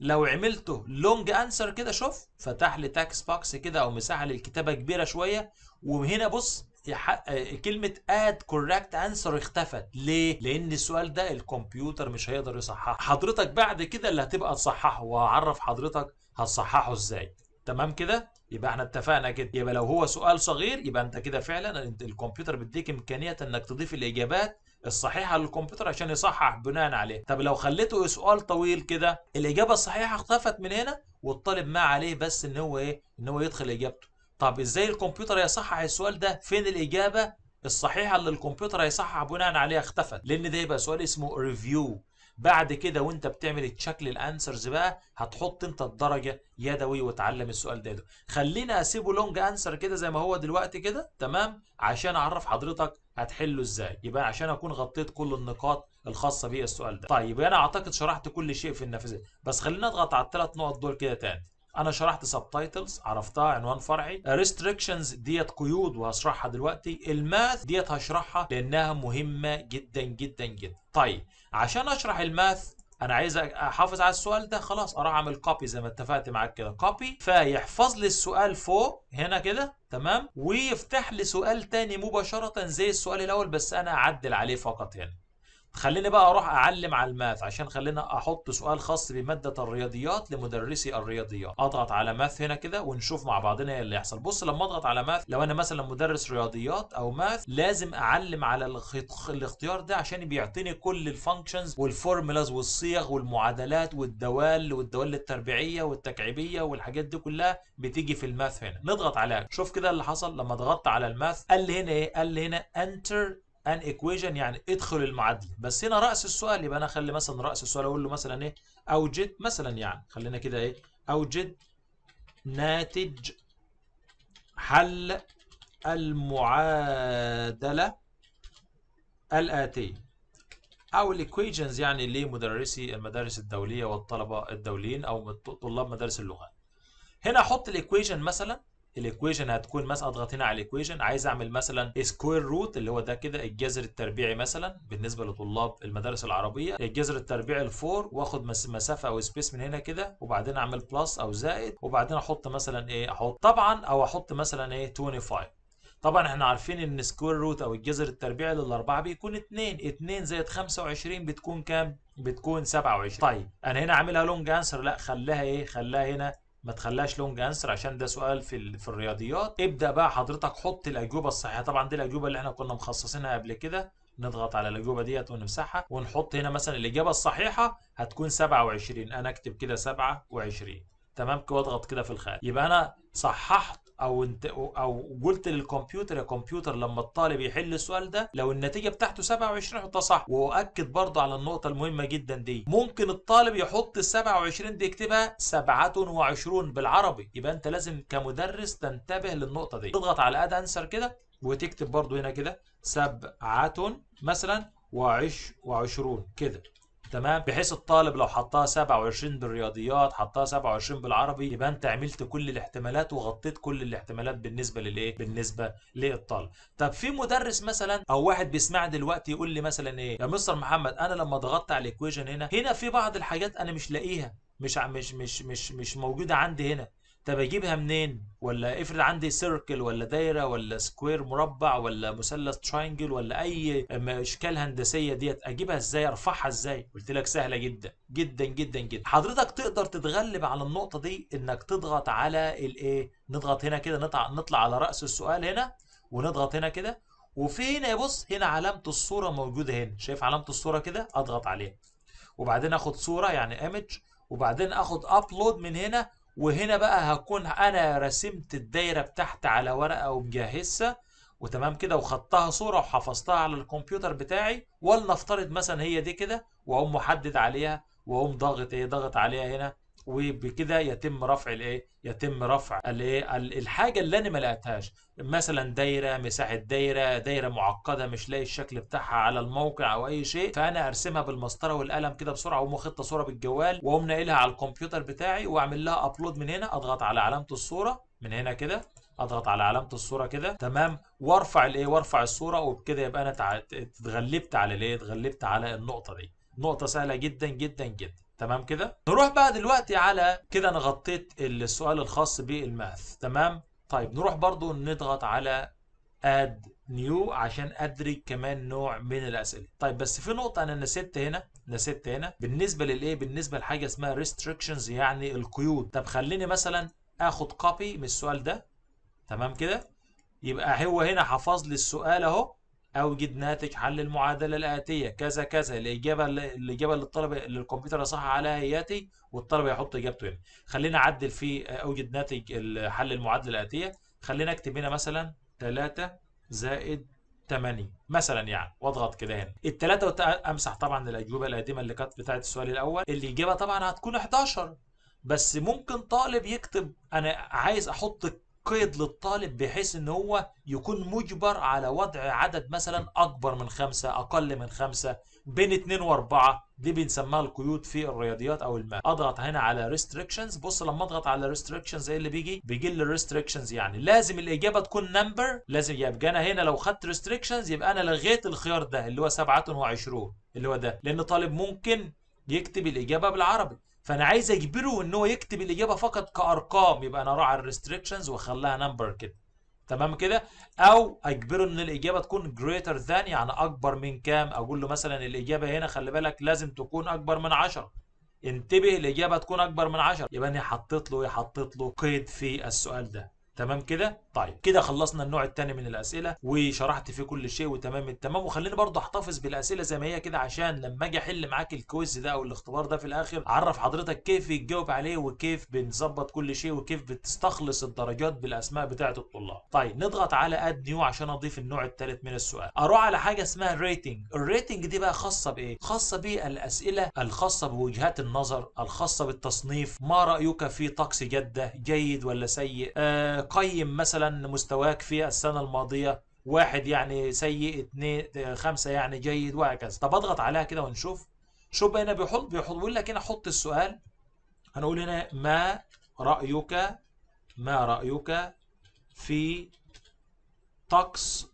[SPEAKER 1] لو عملته لونج انسر كده شوف فتح لي تاكس بوكس كده او مساحه للكتابه كبيره شويه وهنا بص كلمة اد كوركت انسر اختفت ليه؟ لأن السؤال ده الكمبيوتر مش هيقدر يصححه حضرتك بعد كده اللي هتبقى تصححه وهعرف حضرتك هتصححه ازاي تمام كده يبقى احنا اتفقنا كده يبقى لو هو سؤال صغير يبقى انت كده فعلا انت الكمبيوتر بيديك امكانيه انك تضيف الاجابات الصحيحه للكمبيوتر عشان يصحح بناء عليه طب لو خليته سؤال طويل كده الاجابه الصحيحه اختفت من هنا والطالب ما عليه بس ان هو ايه ان هو يدخل اجابته طب ازاي الكمبيوتر يصحح السؤال ده فين الاجابه الصحيحه اللي الكمبيوتر هيصحح بناء عليها اختفت لان ده يبقى سؤال اسمه ريفيو بعد كده وانت بتعمل تشكل الانسرز بقى هتحط انت الدرجه يدوي وتعلم السؤال ده يدوي خلينا اسيبه لونج انسر كده زي ما هو دلوقتي كده تمام عشان اعرف حضرتك هتحله ازاي يبقى عشان اكون غطيت كل النقاط الخاصه السؤال ده طيب انا يعني اعتقد شرحت كل شيء في النافذه بس خلينا نضغط على الثلاث نقط دول كده تاني انا شرحت سب تايتلز عرفتها عنوان فرعي ريستريكشنز ديت قيود وهشرحها دلوقتي الماث ديت هشرحها لانها مهمه جدا جدا جدا طيب عشان اشرح الماث انا عايز احافظ على السؤال ده خلاص اروح اعمل كوبي زي ما اتفقت معاك كده كوبي فيحفظ لي السؤال فوق هنا كده تمام ويفتح لي سؤال تاني مباشره زي السؤال الاول بس انا اعدل عليه فقط هنا خليني بقى اروح اعلم على الماث عشان خلينا احط سؤال خاص بماده الرياضيات لمدرسي الرياضيات اضغط على ماث هنا كده ونشوف مع بعضنا ايه اللي يحصل بص لما اضغط على ماث لو انا مثلا مدرس رياضيات او ماث لازم اعلم على الاختيار ده عشان بيعطيني كل الفانكشنز والفورمولاز والصيغ والمعادلات والدوال والدوال التربيعيه والتكعيبيه والحاجات دي كلها بتيجي في الماث هنا نضغط عليها شوف كده اللي حصل لما ضغطت على الماث قال لي هنا ايه قال لي هنا انتر ان ايكويجن يعني ادخل المعادله بس هنا راس السؤال يبقى انا اخلي مثلا راس السؤال اقول له مثلا ايه اوجد مثلا يعني خلينا كده ايه اوجد ناتج حل المعادله الاتيه او الايكويجنز يعني لمدرسي المدارس الدوليه والطلبه الدوليين او طلاب مدارس اللغات هنا احط الايكويجن مثلا الايكويشن هتكون مثلا اضغط هنا على الايكويشن عايز اعمل مثلا سكوير روت اللي هو ده كده الجذر التربيعي مثلا بالنسبه لطلاب المدارس العربيه الجذر التربيعي الفور واخد مسافه او سبيس من هنا كده وبعدين اعمل بلس او زائد وبعدين احط مثلا ايه احط طبعا او احط مثلا ايه 25 طبعا احنا عارفين ان سكوير روت او الجذر التربيعي للاربعه بيكون 2 2 زائد 25 بتكون كام؟ بتكون 27 طيب انا هنا عاملها لونج انسر لا خلاها ايه؟ خلاها هنا ما تخليهاش لونج انسر عشان ده سؤال في في الرياضيات ابدا بقى حضرتك حط الاجوبه الصحيحه طبعا دي الاجوبه اللي احنا كنا مخصصينها قبل كده نضغط على الاجوبه ديت ونمسحها ونحط هنا مثلا الاجابه الصحيحه هتكون 27 انا اكتب كده 27 تمام كده واضغط كده في الخانه يبقى انا صححت او انت او قلت للكمبيوتر يا كمبيوتر لما الطالب يحل السؤال ده لو النتيجه بتاعته 27 حطها صح واكد برضه على النقطه المهمه جدا دي ممكن الطالب يحط ال 27 دي يكتبها 27 بالعربي يبقى انت لازم كمدرس تنتبه للنقطه دي تضغط على اد انسر كده وتكتب برضه هنا كده سبعة مثلا وعش وعشرون كده تمام بحيث الطالب لو حطها 27 بالرياضيات حطها 27 بالعربي يبقى انت عملت كل الاحتمالات وغطيت كل الاحتمالات بالنسبه للايه بالنسبه للطالب طب في مدرس مثلا او واحد بيسمع دلوقتي يقول لي مثلا ايه يا مستر محمد انا لما ضغطت على الايكويشن هنا هنا في بعض الحاجات انا مش لاقيها مش مش مش مش مش موجوده عندي هنا طب اجيبها منين ولا افرض عندي سيركل ولا دايره ولا سكوير مربع ولا مثلث تراينجل ولا اي اشكال هندسيه ديت اجيبها ازاي ارفعها ازاي قلت لك سهله جدا جدا جدا جدا حضرتك تقدر تتغلب على النقطه دي انك تضغط على الايه نضغط هنا كده نطلع نطلع على راس السؤال هنا ونضغط هنا كده وفي هنا بص هنا علامه الصوره موجوده هنا شايف علامه الصوره كده اضغط عليها وبعدين اخد صوره يعني ايمج وبعدين اخد ابلود من هنا وهنا بقى هكون انا رسمت الدايره بتاعتي على ورقه ومجهزها وتمام كده وخدتها صوره وحفظتها على الكمبيوتر بتاعي ولنفترض مثلا هي دي كده واقوم محدد عليها واقوم ضاغط ايه ضاغط عليها هنا وبكده يتم رفع الايه يتم رفع الايه الحاجه اللي انا ما لقيتهاش مثلا دايره مساحه دايره دايره معقده مش لاقي الشكل بتاعها على الموقع او اي شيء فانا ارسمها بالمسطره والقلم كده بسرعه واقوم صوره بالجوال واقوم ناقلها على الكمبيوتر بتاعي واعمل لها ابلود من هنا اضغط على علامه الصوره من هنا كده اضغط على علامه الصوره كده تمام وارفع الايه وارفع الصوره وبكده يبقى انا اتغلبت على الايه اتغلبت على النقطه دي نقطه سهله جدا جدا جدا تمام كده نروح بقى دلوقتي على كده انا غطيت السؤال الخاص بالماث تمام طيب نروح برضو نضغط على اد نيو عشان ادرك كمان نوع من الاسئله طيب بس في نقطه انا نسيت هنا نسيت هنا بالنسبه للايه بالنسبه لحاجه اسمها ريستريكشنز يعني القيود طب خليني مثلا اخد كوبي من السؤال ده تمام كده يبقى هو هنا حفظ لي السؤال اهو اوجد ناتج حل المعادله الاتيه كذا كذا الاجابه الاجابه اللي اللي الكمبيوتر صح عليها هياتي والطلبه يحط اجابته هنا خلينا اعدل في اوجد ناتج حل المعادله الاتيه خلينا اكتب هنا مثلا 3 زائد 8 مثلا يعني واضغط كده هنا الثلاثه وت... امسح طبعا الاجوبه القديمه اللي كانت بتاعه السؤال الاول الاجابه طبعا هتكون 11 بس ممكن طالب يكتب انا عايز احط قيد للطالب بحيث ان هو يكون مجبر على وضع عدد مثلا اكبر من خمسة اقل من خمسة بين اتنين واربعة دي بنسميها القيود في الرياضيات او الماء اضغط هنا على restrictions بص لما اضغط على restrictions ايه اللي بيجي بيجي لي restrictions يعني لازم الاجابه تكون نمبر لازم يبقى انا هنا لو خدت restrictions يبقى انا لغيت الخيار ده اللي هو 27 اللي هو ده لان طالب ممكن يكتب الاجابه بالعربي فانا عايز اجبره ان هو يكتب الاجابه فقط كارقام يبقى انا اروح على الريستريكشنز واخليها نمبر كده تمام كده او اجبره ان الاجابه تكون جريتر ذان يعني اكبر من كام اقول له مثلا الاجابه هنا خلي بالك لازم تكون اكبر من 10 انتبه الاجابه تكون اكبر من 10 يبقى انا حطيت له ايه حطيت له قيد في السؤال ده تمام كده طيب كده خلصنا النوع الثاني من الاسئله وشرحت فيه كل شيء وتمام التمام وخليني برضه احتفظ بالاسئله زي ما هي كده عشان لما اجي احل معاك الكويز ده او الاختبار ده في الاخر اعرف حضرتك كيف يتجاوب عليه وكيف بنظبط كل شيء وكيف بتستخلص الدرجات بالاسماء بتاعه الطلاب طيب نضغط على اد نيو عشان اضيف النوع الثالث من السؤال اروح على حاجه اسمها ريتنج الريتنج دي بقى خاصه بايه خاصه بالاسئله الخاصه بوجهات النظر الخاصه بالتصنيف ما رايك في طقس جده جيد ولا سيء آه قيم مثلا مثلا مستواك في السنة الماضية واحد يعني سيء اتنين خمسة يعني جيد وهكذا طب اضغط عليها كده ونشوف شوف هنا بيحط بيحط بيقول لك هنا حط السؤال هنقول هنا ما رأيك ما رأيك في طقس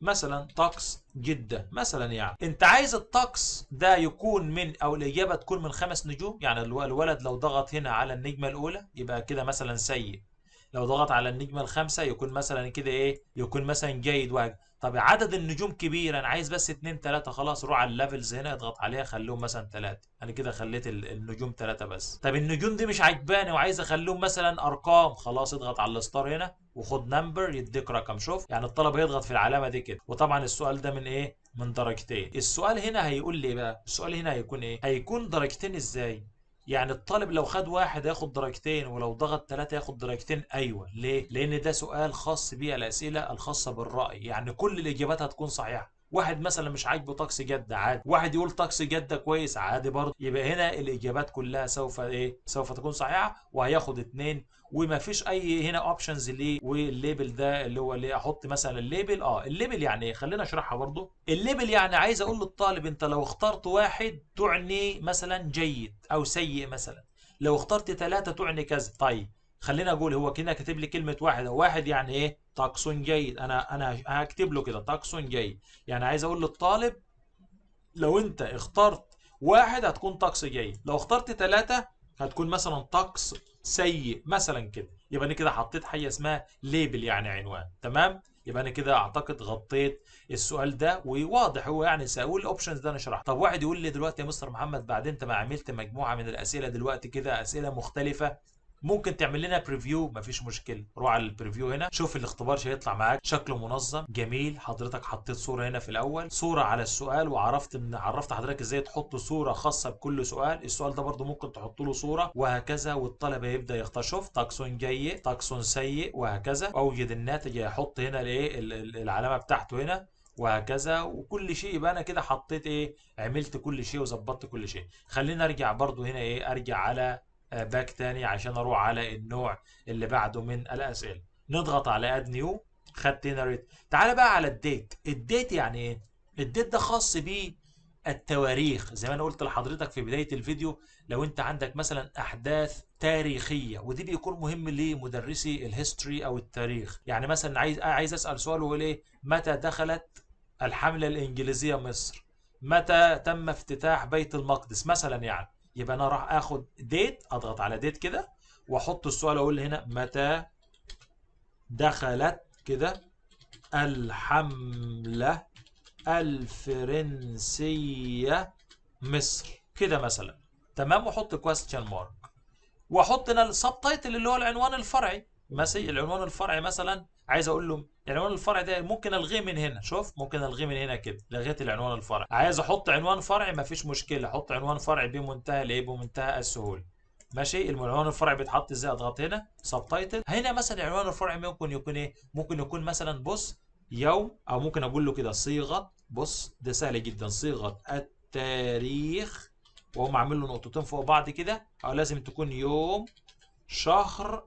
[SPEAKER 1] مثلا طقس جدة مثلا يعني انت عايز الطقس ده يكون من او الاجابة تكون من خمس نجوم يعني الولد لو ضغط هنا على النجمة الاولى يبقى كده مثلا سيء لو ضغط على النجمه الخامسه يكون مثلا كده ايه يكون مثلا جيد وهكذا طب عدد النجوم كبير انا عايز بس اثنين ثلاثه خلاص روح على الليفلز هنا اضغط عليها خليهم مثلا ثلاثه انا كده خليت النجوم ثلاثه بس طب النجوم دي مش عجباني وعايز اخليهم مثلا ارقام خلاص اضغط على الستار هنا وخد نمبر يديك رقم شوف يعني الطلب هيضغط في العلامه دي كده وطبعا السؤال ده من ايه من درجتين السؤال هنا هيقول لي بقى السؤال هنا هيكون ايه هيكون درجتين ازاي يعني الطالب لو خد واحد ياخد درجتين ولو ضغط ثلاثة ياخد درجتين أيوة ليه؟ لأن ده سؤال خاص بيه الأسئلة الخاصة بالرأي يعني كل الإجابات هتكون صحيحة واحد مثلا مش عاجبه طقس جده عادي واحد يقول طقس جده كويس عادي برضه يبقى هنا الاجابات كلها سوف ايه سوف تكون صحيحه وهياخد اتنين وما فيش اي هنا اوبشنز ليه والليبل ده اللي هو اللي احط مثلا الليبل اه الليبل يعني ايه خلينا اشرحها برضه الليبل يعني عايز اقول للطالب انت لو اخترت واحد تعني مثلا جيد او سيء مثلا لو اخترت ثلاثه تعني كذا طيب خلينا اقول هو كنا كاتب لي كلمه واحد او واحد يعني ايه طقس جيد انا انا هكتب له كده طقس جيد يعني عايز اقول للطالب لو انت اخترت واحد هتكون طقس جيد لو اخترت ثلاثة هتكون مثلا طقس سيء مثلا كده يبقى انا كده حطيت حاجه اسمها ليبل يعني عنوان تمام يبقى انا كده اعتقد غطيت السؤال ده وواضح هو يعني ساقول الاوبشنز إيه ده انا شرحت طب واحد يقول لي دلوقتي يا مستر محمد بعدين انت ما عملت مجموعه من الاسئله دلوقتي كده اسئله مختلفه ممكن تعمل لنا بريفيو مفيش مشكله روح على البريفيو هنا شوف الاختبار هيطلع معاك شكله منظم جميل حضرتك حطيت صوره هنا في الاول صوره على السؤال وعرفت من عرفت حضرتك ازاي تحط صوره خاصه بكل سؤال السؤال ده برده ممكن تحط له صوره وهكذا والطلبه يبدا يختار شوف تاكسون جيد تاكسون سيء وهكذا اوجد الناتج يحط هنا الايه العلامه بتاعته هنا وهكذا وكل شيء يبقى انا كده حطيت ايه عملت كل شيء وظبطت كل شيء خلينا ارجع برضو هنا ايه ارجع على آه، باك تاني عشان اروح على النوع اللي بعده من الاسئله نضغط على اد نيو خدت جنريت تعالى بقى على الديت الديت يعني ايه الديت ده خاص بيه التواريخ زي ما انا قلت لحضرتك في بدايه الفيديو لو انت عندك مثلا احداث تاريخيه ودي بيكون مهم لمدرسي الهيستوري او التاريخ يعني مثلا عايز عايز اسال سؤال هو ايه متى دخلت الحمله الانجليزيه مصر متى تم افتتاح بيت المقدس مثلا يعني يبقى انا راح اخد ديت اضغط على ديت كده واحط السؤال واقول هنا متى دخلت كده الحملة الفرنسية مصر كده مثلا تمام واحط كويستشن مارك واحط هنا السب تايتل اللي هو العنوان الفرعي مثلا العنوان الفرعي مثلا عايز اقول له يعني عنوان الفرع ده ممكن الغيه من هنا شوف ممكن الغيه من هنا كده لغيت العنوان الفرع عايز احط عنوان فرع مفيش مشكله احط عنوان فرع بمنتهى الايه بمنتهى السهوله ماشي العنوان الفرعي بيتحط ازاي اضغط هنا سب تايتل هنا مثلا العنوان الفرعي ممكن يكون ايه ممكن يكون مثلا بص يوم او ممكن اقول له كده صيغه بص ده سهل جدا صيغه التاريخ واقوم عامل له نقطتين فوق بعض كده او لازم تكون يوم شهر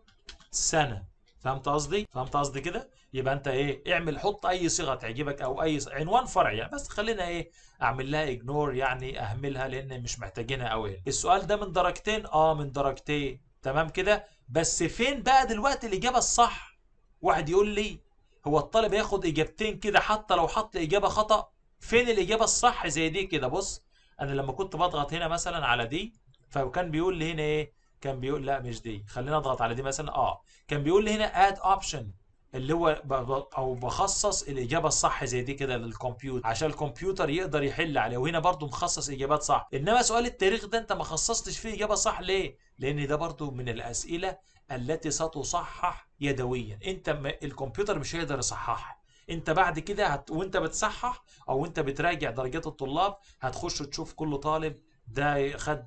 [SPEAKER 1] سنه فهمت قصدي فهمت قصدي كده يبقى انت ايه اعمل حط اي صيغه تعجبك او اي عنوان فرعي يعني بس خلينا ايه اعمل لها اجنور يعني اهملها لان مش محتاجينها قوي السؤال ده من درجتين اه من درجتين تمام كده بس فين بقى دلوقتي الاجابه الصح واحد يقول لي هو الطالب ياخد اجابتين كده حتى لو حط اجابه خطا فين الاجابه الصح زي دي كده بص انا لما كنت بضغط هنا مثلا على دي فكان بيقول لي هنا ايه كان بيقول لا مش دي خلينا اضغط على دي مثلا اه كان بيقول لي هنا اد اوبشن اللي هو او بخصص الاجابه الصح زي دي كده للكمبيوتر عشان الكمبيوتر يقدر يحل عليه وهنا برضو مخصص اجابات صح انما سؤال التاريخ ده انت ما خصصتش فيه اجابه صح ليه لان ده برضو من الاسئله التي ستصحح يدويا انت الكمبيوتر مش هيقدر يصححها انت بعد كده هت... وانت بتصحح او انت بتراجع درجات الطلاب هتخش تشوف كل طالب ده خد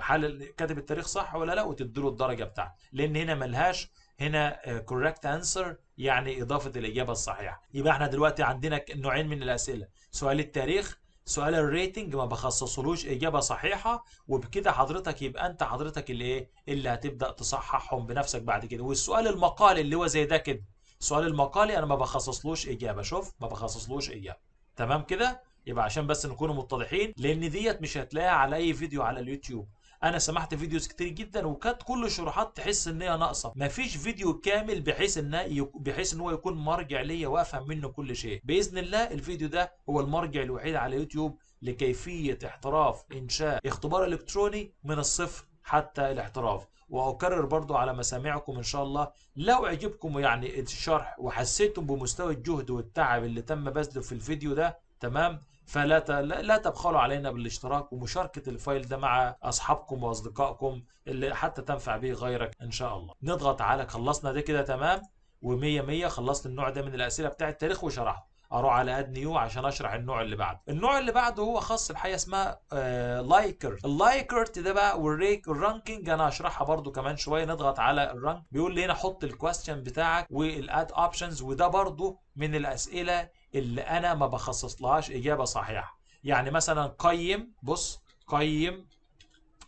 [SPEAKER 1] حال آه، كاتب التاريخ صح ولا لا وتديله الدرجه بتاعته لان هنا ملهاش هنا آه، correct answer يعني إضافة الإجابة الصحيحة يبقى احنا دلوقتي عندنا نوعين من الأسئلة سؤال التاريخ سؤال الريتنج ما بخصصلوش إجابة صحيحة وبكده حضرتك يبقى أنت حضرتك اللي إيه اللي هتبدأ تصححهم بنفسك بعد كده والسؤال المقالي اللي هو زي ده كده سؤال المقالي أنا ما بخصصلوش إجابة شوف ما بخصصلوش إجابة تمام كده يبقى عشان بس نكون متضحين لأن ديت مش هتلاقيها على أي فيديو على اليوتيوب انا سمحت فيديوز كتير جدا وكانت كل الشروحات تحس ان هي ناقصه مفيش فيديو كامل بحيث ان بحيث ان هو يكون مرجع ليا وافهم منه كل شيء باذن الله الفيديو ده هو المرجع الوحيد على يوتيوب لكيفيه احتراف انشاء اختبار الكتروني من الصفر حتى الاحتراف واكرر برضو على مسامعكم ان شاء الله لو عجبكم يعني الشرح وحسيتم بمستوى الجهد والتعب اللي تم بذله في الفيديو ده تمام فلا لا تبخلوا علينا بالاشتراك ومشاركة الفايل ده مع أصحابكم وأصدقائكم اللي حتى تنفع به غيرك إن شاء الله نضغط على خلصنا ده كده تمام و100 100 خلصت النوع ده من الأسئلة بتاع التاريخ وشرحته اروح على اد نيو عشان اشرح النوع اللي بعده النوع اللي بعده هو خاص بحاجه اسمها آه لايكرت اللايكرت ده بقى والريك الرانكينج انا هشرحها برده كمان شويه نضغط على الرانك بيقول لي هنا حط الكويستشن بتاعك والاد اوبشنز وده برده من الاسئله اللي انا ما بخصص لهاش اجابه صحيحه يعني مثلا قيم بص قيم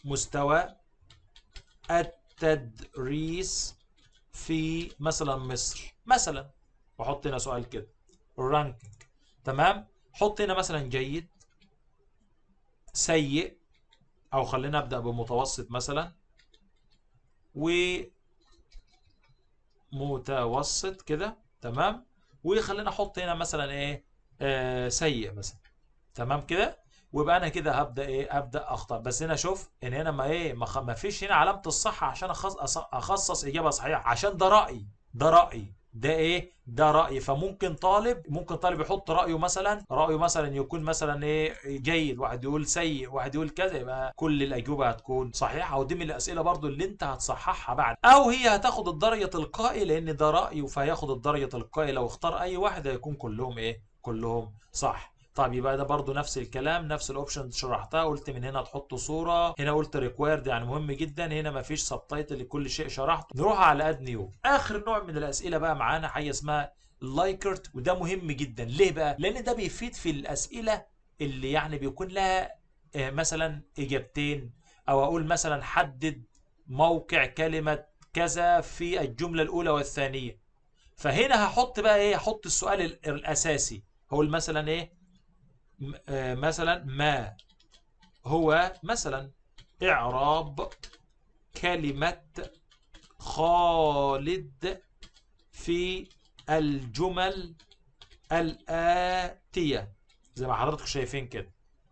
[SPEAKER 1] مستوى التدريس في مثلا مصر مثلا واحط هنا سؤال كده الرانكينج تمام حط هنا مثلا جيد سيء او خلينا ابدا بمتوسط مثلا و متوسط كده تمام وخلينا احط هنا مثلا ايه آه سيء مثلا تمام كده ويبقى انا كده هبدا ايه ابدا اخطا بس هنا شوف ان هنا ما ايه ما, فيش هنا علامه الصح عشان اخصص اجابه صحيحه عشان ده رايي ده رايي ده ايه ده راي فممكن طالب ممكن طالب يحط رايه مثلا رايه مثلا يكون مثلا ايه جيد واحد يقول سيء واحد يقول كذا يبقى كل الاجوبه هتكون صحيحه ودي من الاسئله برضو اللي انت هتصححها بعد او هي هتاخد الدرجه تلقائي لان ده رايه فهياخد الدرجه تلقائي لو اختار اي واحد هيكون كلهم ايه كلهم صح طيب يبقى ده برضو نفس الكلام نفس الاوبشن شرحتها قلت من هنا تحط صوره هنا قلت ريكوايرد يعني مهم جدا هنا مفيش سب تايتل لكل شيء شرحته نروح على اد نيو اخر نوع من الاسئله بقى معانا حاجه اسمها لايكرت وده مهم جدا ليه بقى لان ده بيفيد في الاسئله اللي يعني بيكون لها آه، مثلا اجابتين او اقول مثلا حدد موقع كلمه كذا في الجمله الاولى والثانيه فهنا هحط بقى ايه هحط السؤال الاساسي هقول مثلا ايه آه، مثلا ما هو مثلا إعراب كلمة خالد في الجمل الآتية زي ما حضرتك شايفين كده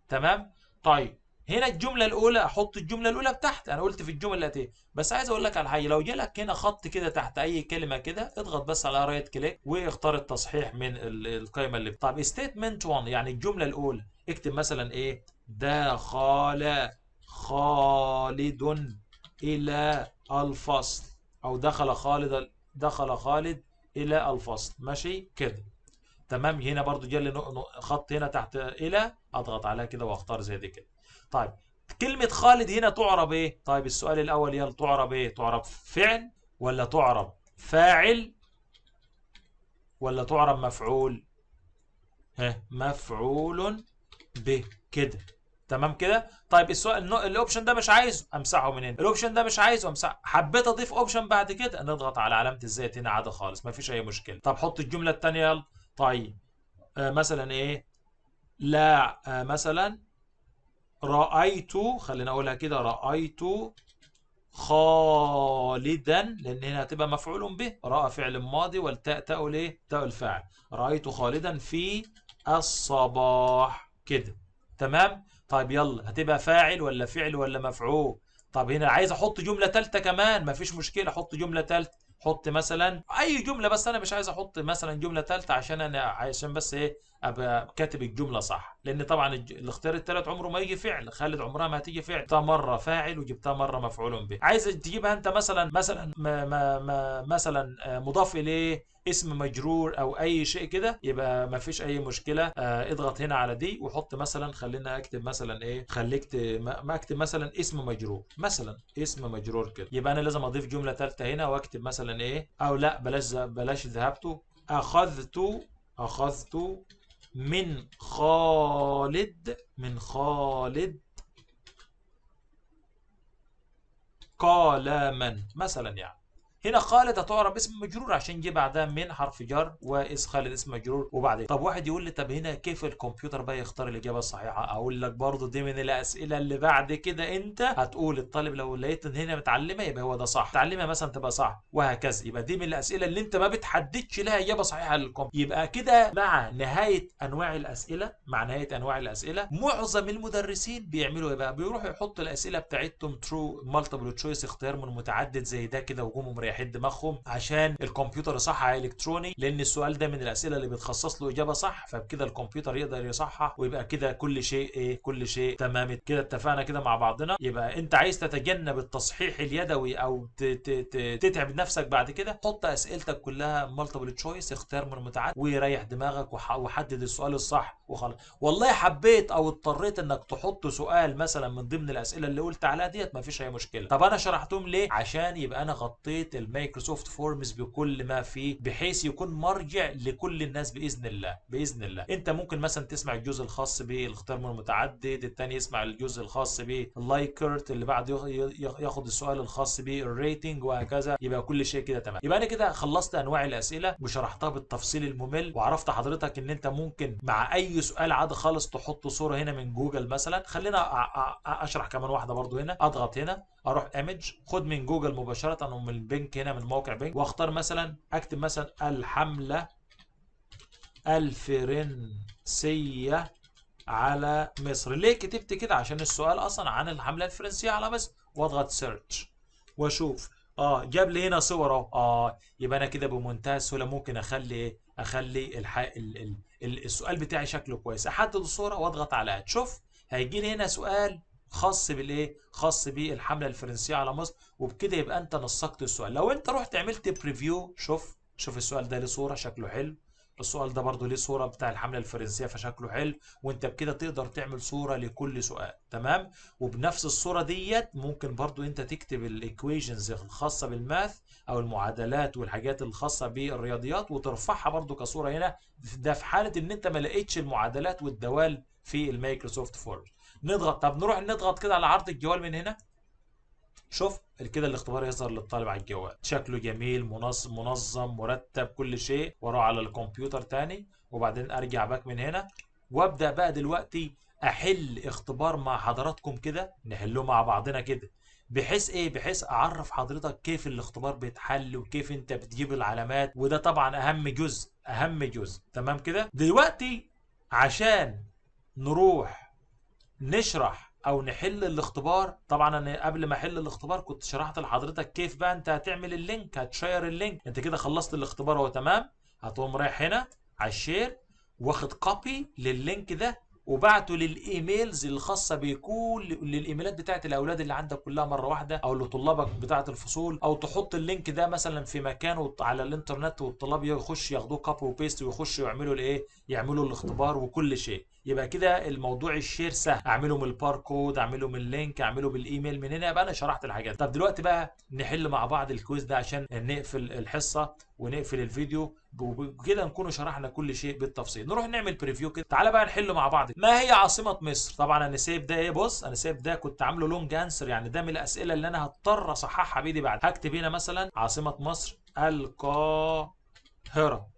[SPEAKER 1] تمام طيب هنا الجمله الاولى احط الجمله الاولى بتحت انا قلت في الجمله ايه بس عايز اقول لك على حاجه لو جالك هنا خط كده تحت اي كلمه كده اضغط بس على رايت كليك واختار التصحيح من القائمه اللي طب ستيتمنت 1 يعني الجمله الاولى اكتب مثلا ايه دخل خالد الى الفصل او دخل خالد دخل خالد الى الفصل ماشي كده تمام هنا برضو جالي خط هنا تحت الى اضغط عليها كده واختار زي دي كده طيب كلمة خالد هنا تعرب ايه؟ طيب السؤال الأول يلا تعرب ايه؟ تعرب فعل ولا تعرب فاعل ولا تعرب مفعول؟ ها مفعول به كده تمام كده؟ طيب السؤال الاوبشن ده مش عايزه امسحه من هنا، الاوبشن ده مش عايزه امسحه، حبيت اضيف اوبشن بعد كده نضغط على علامة الزيت هنا عادي خالص مفيش أي مشكلة، طب حط الجملة الثانية يلا طيب آه مثلا ايه؟ لا آه مثلا رأيت خلينا أقولها كده رأيت خالدا لأن هنا هتبقى مفعول به رأى فعل ماضي والتاء تاء ليه؟ تاء الفاعل رأيت خالدا في الصباح كده تمام؟ طيب يلا هتبقى فاعل ولا فعل ولا مفعول؟ طب هنا عايز أحط جملة ثالثة كمان مفيش مشكلة أحط جملة ثالثة حط مثلا أي جملة بس أنا مش عايز أحط مثلا جملة ثالثة عشان أنا عشان بس إيه ابقى كاتب الجمله صح لان طبعا الاختيار الثالث عمره ما يجي فعل خالد عمرها ما هتيجي فعل جبتها مره فاعل وجبتها مره مفعول به عايز تجيبها انت مثلا مثلا ما ما ما مثلا آه، مضاف اليه اسم مجرور او اي شيء كده يبقى ما فيش اي مشكله آه اضغط هنا على دي وحط مثلا خلينا اكتب مثلا ايه خليك ما اكتب مثلا اسم مجرور مثلا اسم مجرور كده يبقى انا لازم اضيف جمله ثالثه هنا واكتب مثلا ايه او لا بلاش بلاش ذهبت اخذت اخذت من خالد من خالد قال من مثلا يعني هنا خالد هتعرب اسم مجرور عشان جه بعدها من حرف جر واس خالد اسم مجرور وبعدين طب واحد يقول لي طب هنا كيف الكمبيوتر بقى يختار الاجابه الصحيحه اقول لك برضه دي من الاسئله اللي بعد كده انت هتقول الطالب لو لقيت ان هنا متعلمه يبقى هو ده صح متعلمه مثلا تبقى صح وهكذا يبقى دي من الاسئله اللي انت ما بتحددش لها اجابه صحيحه للكمبيوتر يبقى كده مع نهايه انواع الاسئله مع نهايه انواع الاسئله معظم المدرسين بيعملوا ايه بقى بيروحوا يحطوا الاسئله بتاعتهم ترو مالتيبل تشويس اختيار من متعدد زي ده كده وجمهم ريح يريحين دماغهم عشان الكمبيوتر يصحح الكتروني لان السؤال ده من الاسئله اللي بتخصص له اجابه صح فبكده الكمبيوتر يقدر يصحح ويبقى كده كل شيء ايه كل شيء تمام كده اتفقنا كده مع بعضنا يبقى انت عايز تتجنب التصحيح اليدوي او تتعب نفسك بعد كده حط اسئلتك كلها مالتيبل تشويس اختار من المتعدد ويريح دماغك وحدد السؤال الصح وخلاص والله حبيت او اضطريت انك تحط سؤال مثلا من ضمن الاسئله اللي قلت عليها ديت مفيش اي مشكله طب انا شرحتهم ليه عشان يبقى انا غطيت المايكروسوفت فورمز بكل ما فيه بحيث يكون مرجع لكل الناس باذن الله باذن الله انت ممكن مثلا تسمع الجزء الخاص بالاختيار من المتعدد الثاني يسمع الجزء الخاص باللايكرت اللي بعد ياخد السؤال الخاص بالريتنج وهكذا يبقى كل شيء كده تمام يبقى انا كده خلصت انواع الاسئله وشرحتها بالتفصيل الممل وعرفت حضرتك ان انت ممكن مع اي سؤال عادي خالص تحط صوره هنا من جوجل مثلا خلينا اشرح كمان واحده برضو هنا اضغط هنا اروح ايمج خد من جوجل مباشره او من البنك هنا من موقع بنك واختار مثلا اكتب مثلا الحمله الفرنسيه على مصر ليه كتبت كده عشان السؤال اصلا عن الحمله الفرنسيه على مصر واضغط سيرش واشوف اه جاب لي هنا صور اهو اه يبقى انا كده بمنتهى السهوله ممكن اخلي ايه اخلي الح... ال... ال... السؤال بتاعي شكله كويس احدد الصوره واضغط على شوف هيجي لي هنا سؤال خاص بالايه خاص بالحمله الفرنسيه على مصر وبكده يبقى انت نسقت السؤال لو انت رحت عملت بريفيو شوف شوف السؤال ده ليه صوره شكله حلو السؤال ده برضه ليه صوره بتاع الحمله الفرنسيه فشكله حلو وانت بكده تقدر تعمل صوره لكل سؤال تمام وبنفس الصوره ديت ممكن برضه انت تكتب الايكويشنز الخاصه بالماث او المعادلات والحاجات الخاصه بالرياضيات وترفعها برضه كصوره هنا ده في حاله ان انت ما لقيتش المعادلات والدوال في المايكروسوفت فورم نضغط طب نروح نضغط كده على عرض الجوال من هنا شوف كده الاختبار يظهر للطالب على الجوال شكله جميل منظم منظم مرتب كل شيء واروح على الكمبيوتر تاني وبعدين ارجع باك من هنا وابدا بقى دلوقتي احل اختبار مع حضراتكم كده نحله مع بعضنا كده بحيث ايه بحيث اعرف حضرتك كيف الاختبار بيتحل وكيف انت بتجيب العلامات وده طبعا اهم جزء اهم جزء تمام كده دلوقتي عشان نروح نشرح او نحل الاختبار طبعا انا قبل ما احل الاختبار كنت شرحت لحضرتك كيف بقى انت هتعمل اللينك هتشير اللينك انت كده خلصت الاختبار اهو تمام هتقوم رايح هنا على الشير واخد كوبي لللينك ده وبعته للايميلز الخاصه بكل للايميلات بتاعه الاولاد اللي عندك كلها مره واحده او لطلابك بتاعه الفصول او تحط اللينك ده مثلا في مكان على الانترنت والطلاب يخش ياخدوه كوبي وبيست ويخشوا يعملوا الايه يعملوا الاختبار وكل شيء يبقى كده الموضوع الشير سهل اعمله من الباركود اعمله من اللينك اعمله بالايميل من هنا يبقى انا شرحت الحاجات طب دلوقتي بقى نحل مع بعض الكويز ده عشان نقفل الحصه ونقفل الفيديو وكده نكون شرحنا كل شيء بالتفصيل نروح نعمل بريفيو كده تعالى بقى نحل مع بعض ما هي عاصمه مصر طبعا انا سايب ده ايه بص انا سايب ده كنت عامله لونج انسر يعني ده من الاسئله اللي انا هضطر اصححها بايدي بعد هكتب هنا مثلا عاصمه مصر القاهره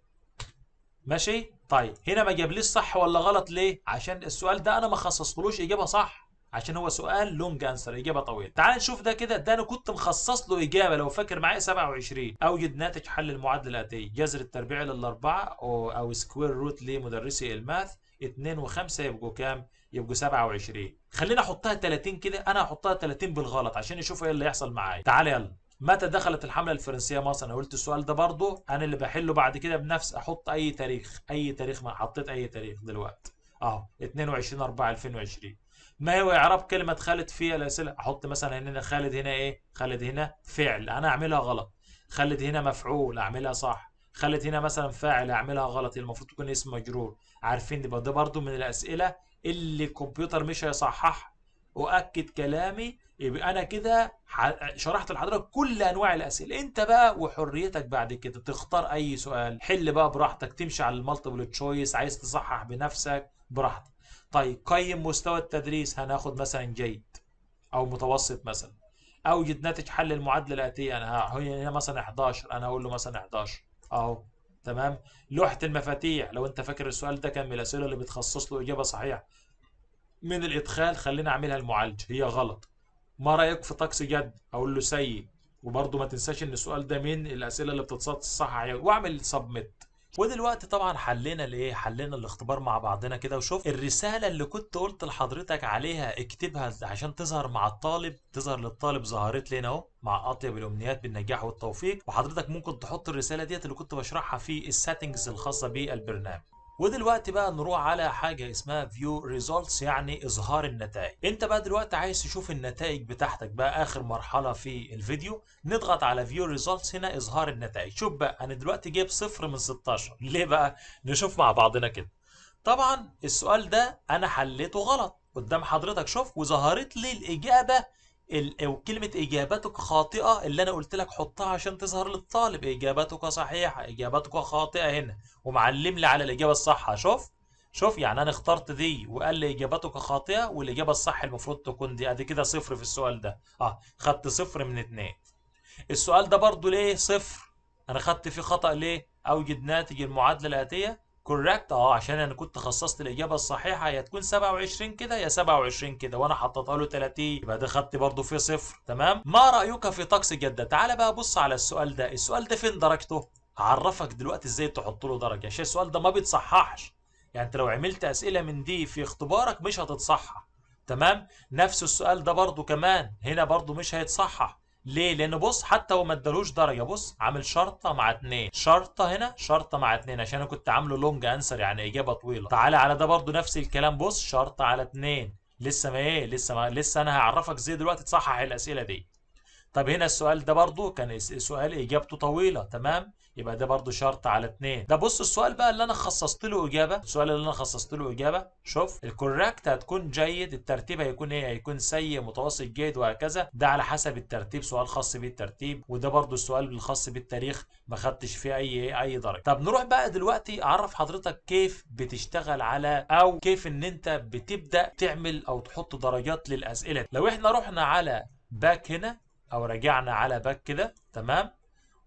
[SPEAKER 1] ماشي طيب هنا ما جابليش صح ولا غلط ليه عشان السؤال ده انا ما خصصتلوش اجابه صح عشان هو سؤال لونج انسر اجابه طويله تعال نشوف ده كده ده انا كنت مخصص له اجابه لو فاكر معايا 27 اوجد ناتج حل المعادله الاتيه جذر التربيع للاربعه او, أو سكوير روت لمدرسي الماث 2 و5 يبقوا كام يبقوا 27 خلينا احطها 30 كده انا هحطها 30 بالغلط عشان نشوف ايه اللي يحصل معايا تعال يلا متى دخلت الحملة الفرنسية مصر انا قلت السؤال ده برضو انا اللي بحله بعد كده بنفس احط اي تاريخ اي تاريخ ما حطيت اي تاريخ دلوقتي اهو 22 4 2020 ما هو اعراب كلمة خالد في الاسئلة احط مثلا هنا خالد هنا ايه خالد هنا فعل انا اعملها غلط خالد هنا مفعول اعملها صح خالد هنا مثلا فاعل اعملها غلط المفروض تكون اسم مجرور عارفين ده برضو من الاسئلة اللي الكمبيوتر مش هيصحح أؤكد كلامي يبقى أنا كده شرحت لحضرتك كل أنواع الأسئلة أنت بقى وحريتك بعد كده تختار أي سؤال حل بقى براحتك تمشي على المالتيبل تشويس عايز تصحح بنفسك براحتك طيب قيم مستوى التدريس هناخد مثلا جيد أو متوسط مثلا أوجد ناتج حل المعادلة الآتية أنا هنا مثلا 11 أنا هقول له مثلا 11 أهو تمام لوحة المفاتيح لو أنت فاكر السؤال ده كان من الأسئلة اللي بتخصص له إجابة صحيحة من الادخال خلينا اعملها المعالج هي غلط ما رايك في طقس جد اقول له سيء وبرضه ما تنساش ان السؤال ده من الاسئله اللي بتتصحح واعمل سبميت ودلوقتي طبعا حلينا الايه حلينا الاختبار مع بعضنا كده وشوف الرساله اللي كنت قلت لحضرتك عليها اكتبها عشان تظهر مع الطالب تظهر للطالب ظهرت لنا اهو مع اطيب الامنيات بالنجاح والتوفيق وحضرتك ممكن تحط الرساله ديت اللي كنت بشرحها في السيتنجز الخاصه بالبرنامج ودلوقتي بقى نروح على حاجه اسمها فيو ريزولتس يعني اظهار النتائج انت بقى دلوقتي عايز تشوف النتائج بتاعتك بقى اخر مرحله في الفيديو نضغط على فيو ريزولتس هنا اظهار النتائج شوف بقى انا دلوقتي جايب صفر من 16 ليه بقى نشوف مع بعضنا كده طبعا السؤال ده انا حليته غلط قدام حضرتك شوف وظهرت لي الاجابه وكلمة إجابتك خاطئة اللي أنا قلت لك حطها عشان تظهر للطالب إجابتك صحيحة إجابتك خاطئة هنا ومعلم لي على الإجابة الصح شوف شوف يعني أنا اخترت دي وقال لي إجابتك خاطئة والإجابة الصح المفروض تكون دي أدي كده صفر في السؤال ده أه خدت صفر من اتنين السؤال ده برضو ليه صفر أنا خدت فيه خطأ ليه أوجد ناتج المعادلة الآتية كوريكت اه عشان انا كنت خصصت الاجابه الصحيحه يا تكون 27 كده يا 27 كده وانا حطيتها له 30 يبقى ده خدت برضه فيه صفر تمام ما رايك في طقس جده تعال بقى بص على السؤال ده السؤال ده فين درجته هعرفك دلوقتي ازاي تحط له درجه عشان السؤال ده ما بيتصححش يعني انت لو عملت اسئله من دي في اختبارك مش هتتصحح تمام نفس السؤال ده برضه كمان هنا برضه مش هيتصحح ليه؟ لأنه بص حتى هو ما ادالوش درجة بص عامل شرطة مع اتنين شرطة هنا شرطة مع اتنين عشان أنا كنت عامله لونج أنسر يعني إجابة طويلة تعالى على ده برضو نفس الكلام بص شرطة على اتنين لسه ما إيه لسه ما لسه أنا هعرفك إزاي دلوقتي تصحح الأسئلة دي طب هنا السؤال ده برضو كان سؤال إجابته طويلة تمام يبقى ده برضو شرط على اتنين ده بص السؤال بقى اللي انا خصصت له اجابه السؤال اللي انا خصصت له اجابه شوف الكوركت هتكون جيد الترتيب هيكون ايه هيكون سيء متوسط جيد وهكذا ده على حسب الترتيب سؤال خاص بالترتيب وده برضو السؤال الخاص بالتاريخ ما خدتش فيه اي إيه، اي درجه طب نروح بقى دلوقتي اعرف حضرتك كيف بتشتغل على او كيف ان انت بتبدا تعمل او تحط درجات للاسئله لو احنا رحنا على باك هنا او رجعنا على باك كده تمام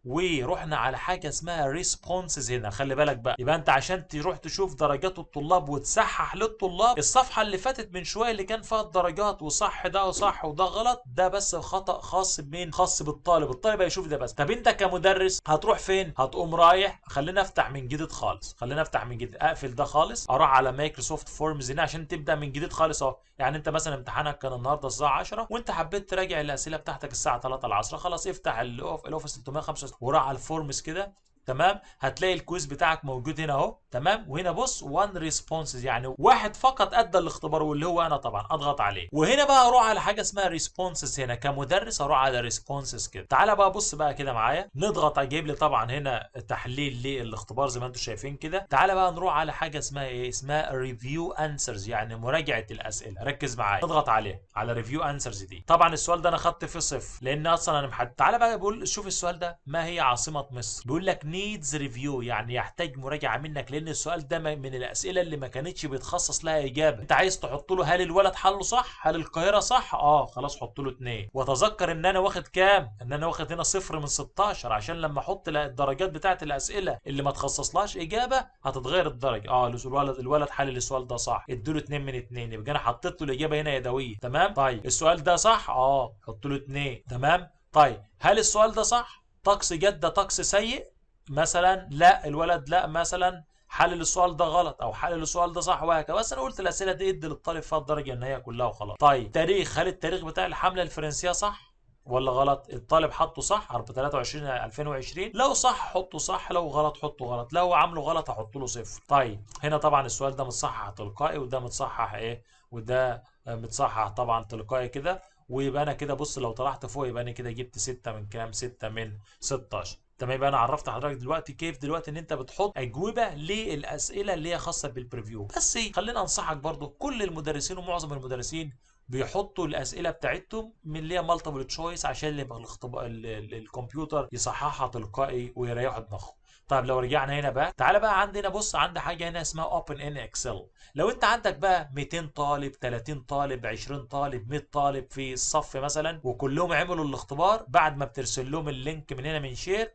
[SPEAKER 1] ورحنا على حاجه اسمها ريسبونسز هنا خلي بالك بقى يبقى انت عشان تروح تشوف درجات الطلاب وتصحح للطلاب الصفحه اللي فاتت من شويه اللي كان فيها الدرجات وصح ده وصح وده غلط ده بس خطا خاص بمين خاص بالطالب الطالب هيشوف ده بس طب انت كمدرس هتروح فين هتقوم رايح خلينا افتح من جديد خالص خلينا افتح من جديد اقفل ده خالص اروح على مايكروسوفت فورمز هنا عشان تبدا من جديد خالص اهو يعني انت مثلا امتحانك كان النهارده الساعه 10 وانت حبيت تراجع الاسئله بتاعتك الساعه 3 العصر خلاص افتح الاوفيس 365 وراح على الفورمز كده تمام هتلاقي الكويز بتاعك موجود هنا اهو تمام وهنا بص وان ريسبونسز يعني واحد فقط ادى الاختبار واللي هو انا طبعا اضغط عليه وهنا بقى اروح على حاجه اسمها ريسبونسز هنا كمدرس اروح على ريسبونسز كده تعالى بقى بص بقى كده معايا نضغط اجيب لي طبعا هنا تحليل للاختبار زي ما انتم شايفين كده تعالى بقى نروح على حاجه اسمها ايه اسمها ريفيو انسرز يعني مراجعه الاسئله ركز معايا نضغط عليه على ريفيو انسرز دي طبعا السؤال ده انا خدت فيه صفر لان اصلا انا محدد تعالى بقى بقول شوف السؤال ده ما هي عاصمه مصر بيقول لك needs review يعني يحتاج مراجعه منك لان السؤال ده من الاسئله اللي ما كانتش بيتخصص لها اجابه انت عايز تحط له هل الولد حله صح هل القاهره صح اه خلاص حط له 2 وتذكر ان انا واخد كام ان انا واخد هنا صفر من 16 عشان لما احط الدرجات بتاعه الاسئله اللي ما تخصصلهاش اجابه هتتغير الدرجه اه الولد الولد حل السؤال ده صح اديله 2 من 2 يبقى انا حطيت له الاجابه هنا يدويه تمام طيب السؤال ده صح اه حط له 2 تمام طيب هل السؤال ده صح طقس جده طقس سيء مثلا لا الولد لا مثلا حلل السؤال ده غلط او حلل السؤال ده صح وهكذا بس انا قلت الاسئله دي ادي للطالب فيها الدرجه النهائيه كلها وخلاص طيب تاريخ هل التاريخ بتاع الحمله الفرنسيه صح ولا غلط الطالب حطه صح 23 2020 لو صح حطه صح لو غلط حطه غلط لو عامله غلط احط له صفر طيب هنا طبعا السؤال ده متصحح تلقائي وده متصحح ايه وده متصحح طبعا تلقائي كده ويبقى انا كده بص لو طلعت فوق يبقى انا كده جبت 6 من كام 6 من 16 تمام يبقى انا عرفت حضرتك دلوقتي كيف دلوقتي ان انت بتحط اجوبه للاسئله اللي هي خاصه بالبريفيو بس خلينا انصحك برضو كل المدرسين ومعظم المدرسين بيحطوا الاسئله بتاعتهم من اللي هي مالتيبل تشويس عشان يبقى الكمبيوتر يصححها تلقائي ويريحوا دماغهم طيب لو رجعنا هنا بقى تعالى بقى عندنا بص عند حاجه هنا اسمها اوبن ان اكسل لو انت عندك بقى 200 طالب 30 طالب 20 طالب 100 طالب في الصف مثلا وكلهم عملوا الاختبار بعد ما بترسل لهم اللينك من هنا من شير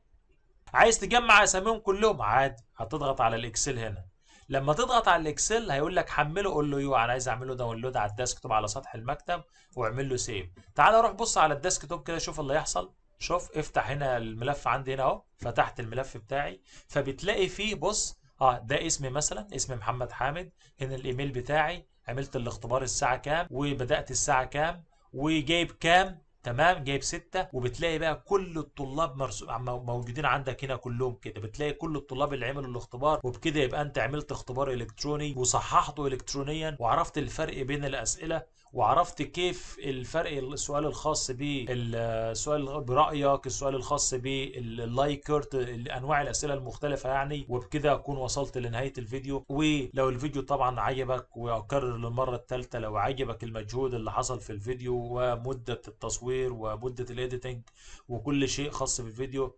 [SPEAKER 1] عايز تجمع اساميهم كلهم عادي هتضغط على الاكسل هنا لما تضغط على الاكسل هيقول لك حمله قول له يو انا عايز اعمله داونلود على الديسكتوب على سطح المكتب واعمل له سيف تعال روح بص على الديسكتوب كده شوف اللي هيحصل شوف افتح هنا الملف عندي هنا اهو فتحت الملف بتاعي فبتلاقي فيه بص اه ده اسمي مثلا اسم محمد حامد هنا الايميل بتاعي عملت الاختبار الساعه كام وبدات الساعه كام وجايب كام تمام جايب ستة وبتلاقي بقى كل الطلاب موجودين عندك هنا كلهم كده بتلاقي كل الطلاب اللي عملوا الاختبار وبكده يبقى انت عملت اختبار الكتروني وصححته الكترونيا وعرفت الفرق بين الاسئله وعرفت كيف الفرق السؤال الخاص بالسؤال برأيك السؤال الخاص باللايكرت انواع الاسئله المختلفه يعني وبكده اكون وصلت لنهايه الفيديو ولو الفيديو طبعا عجبك واكرر للمره الثالثه لو عجبك المجهود اللي حصل في الفيديو ومده التصوير ومده الايديتنج وكل شيء خاص بالفيديو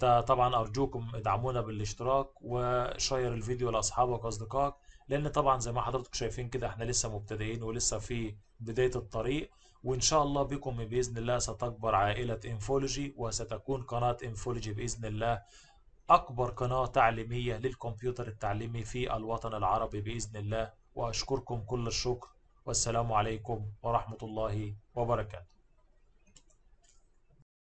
[SPEAKER 1] طبعا ارجوكم ادعمونا بالاشتراك وشير الفيديو لاصحابك واصدقائك لان طبعا زي ما حضراتكم شايفين كده احنا لسه مبتدئين ولسه في بداية الطريق وإن شاء الله بكم بإذن الله ستكبر عائلة إنفولوجي وستكون قناة إنفولوجي بإذن الله أكبر قناة تعليمية للكمبيوتر التعليمي في الوطن العربي بإذن الله وأشكركم كل الشكر والسلام عليكم ورحمة الله وبركاته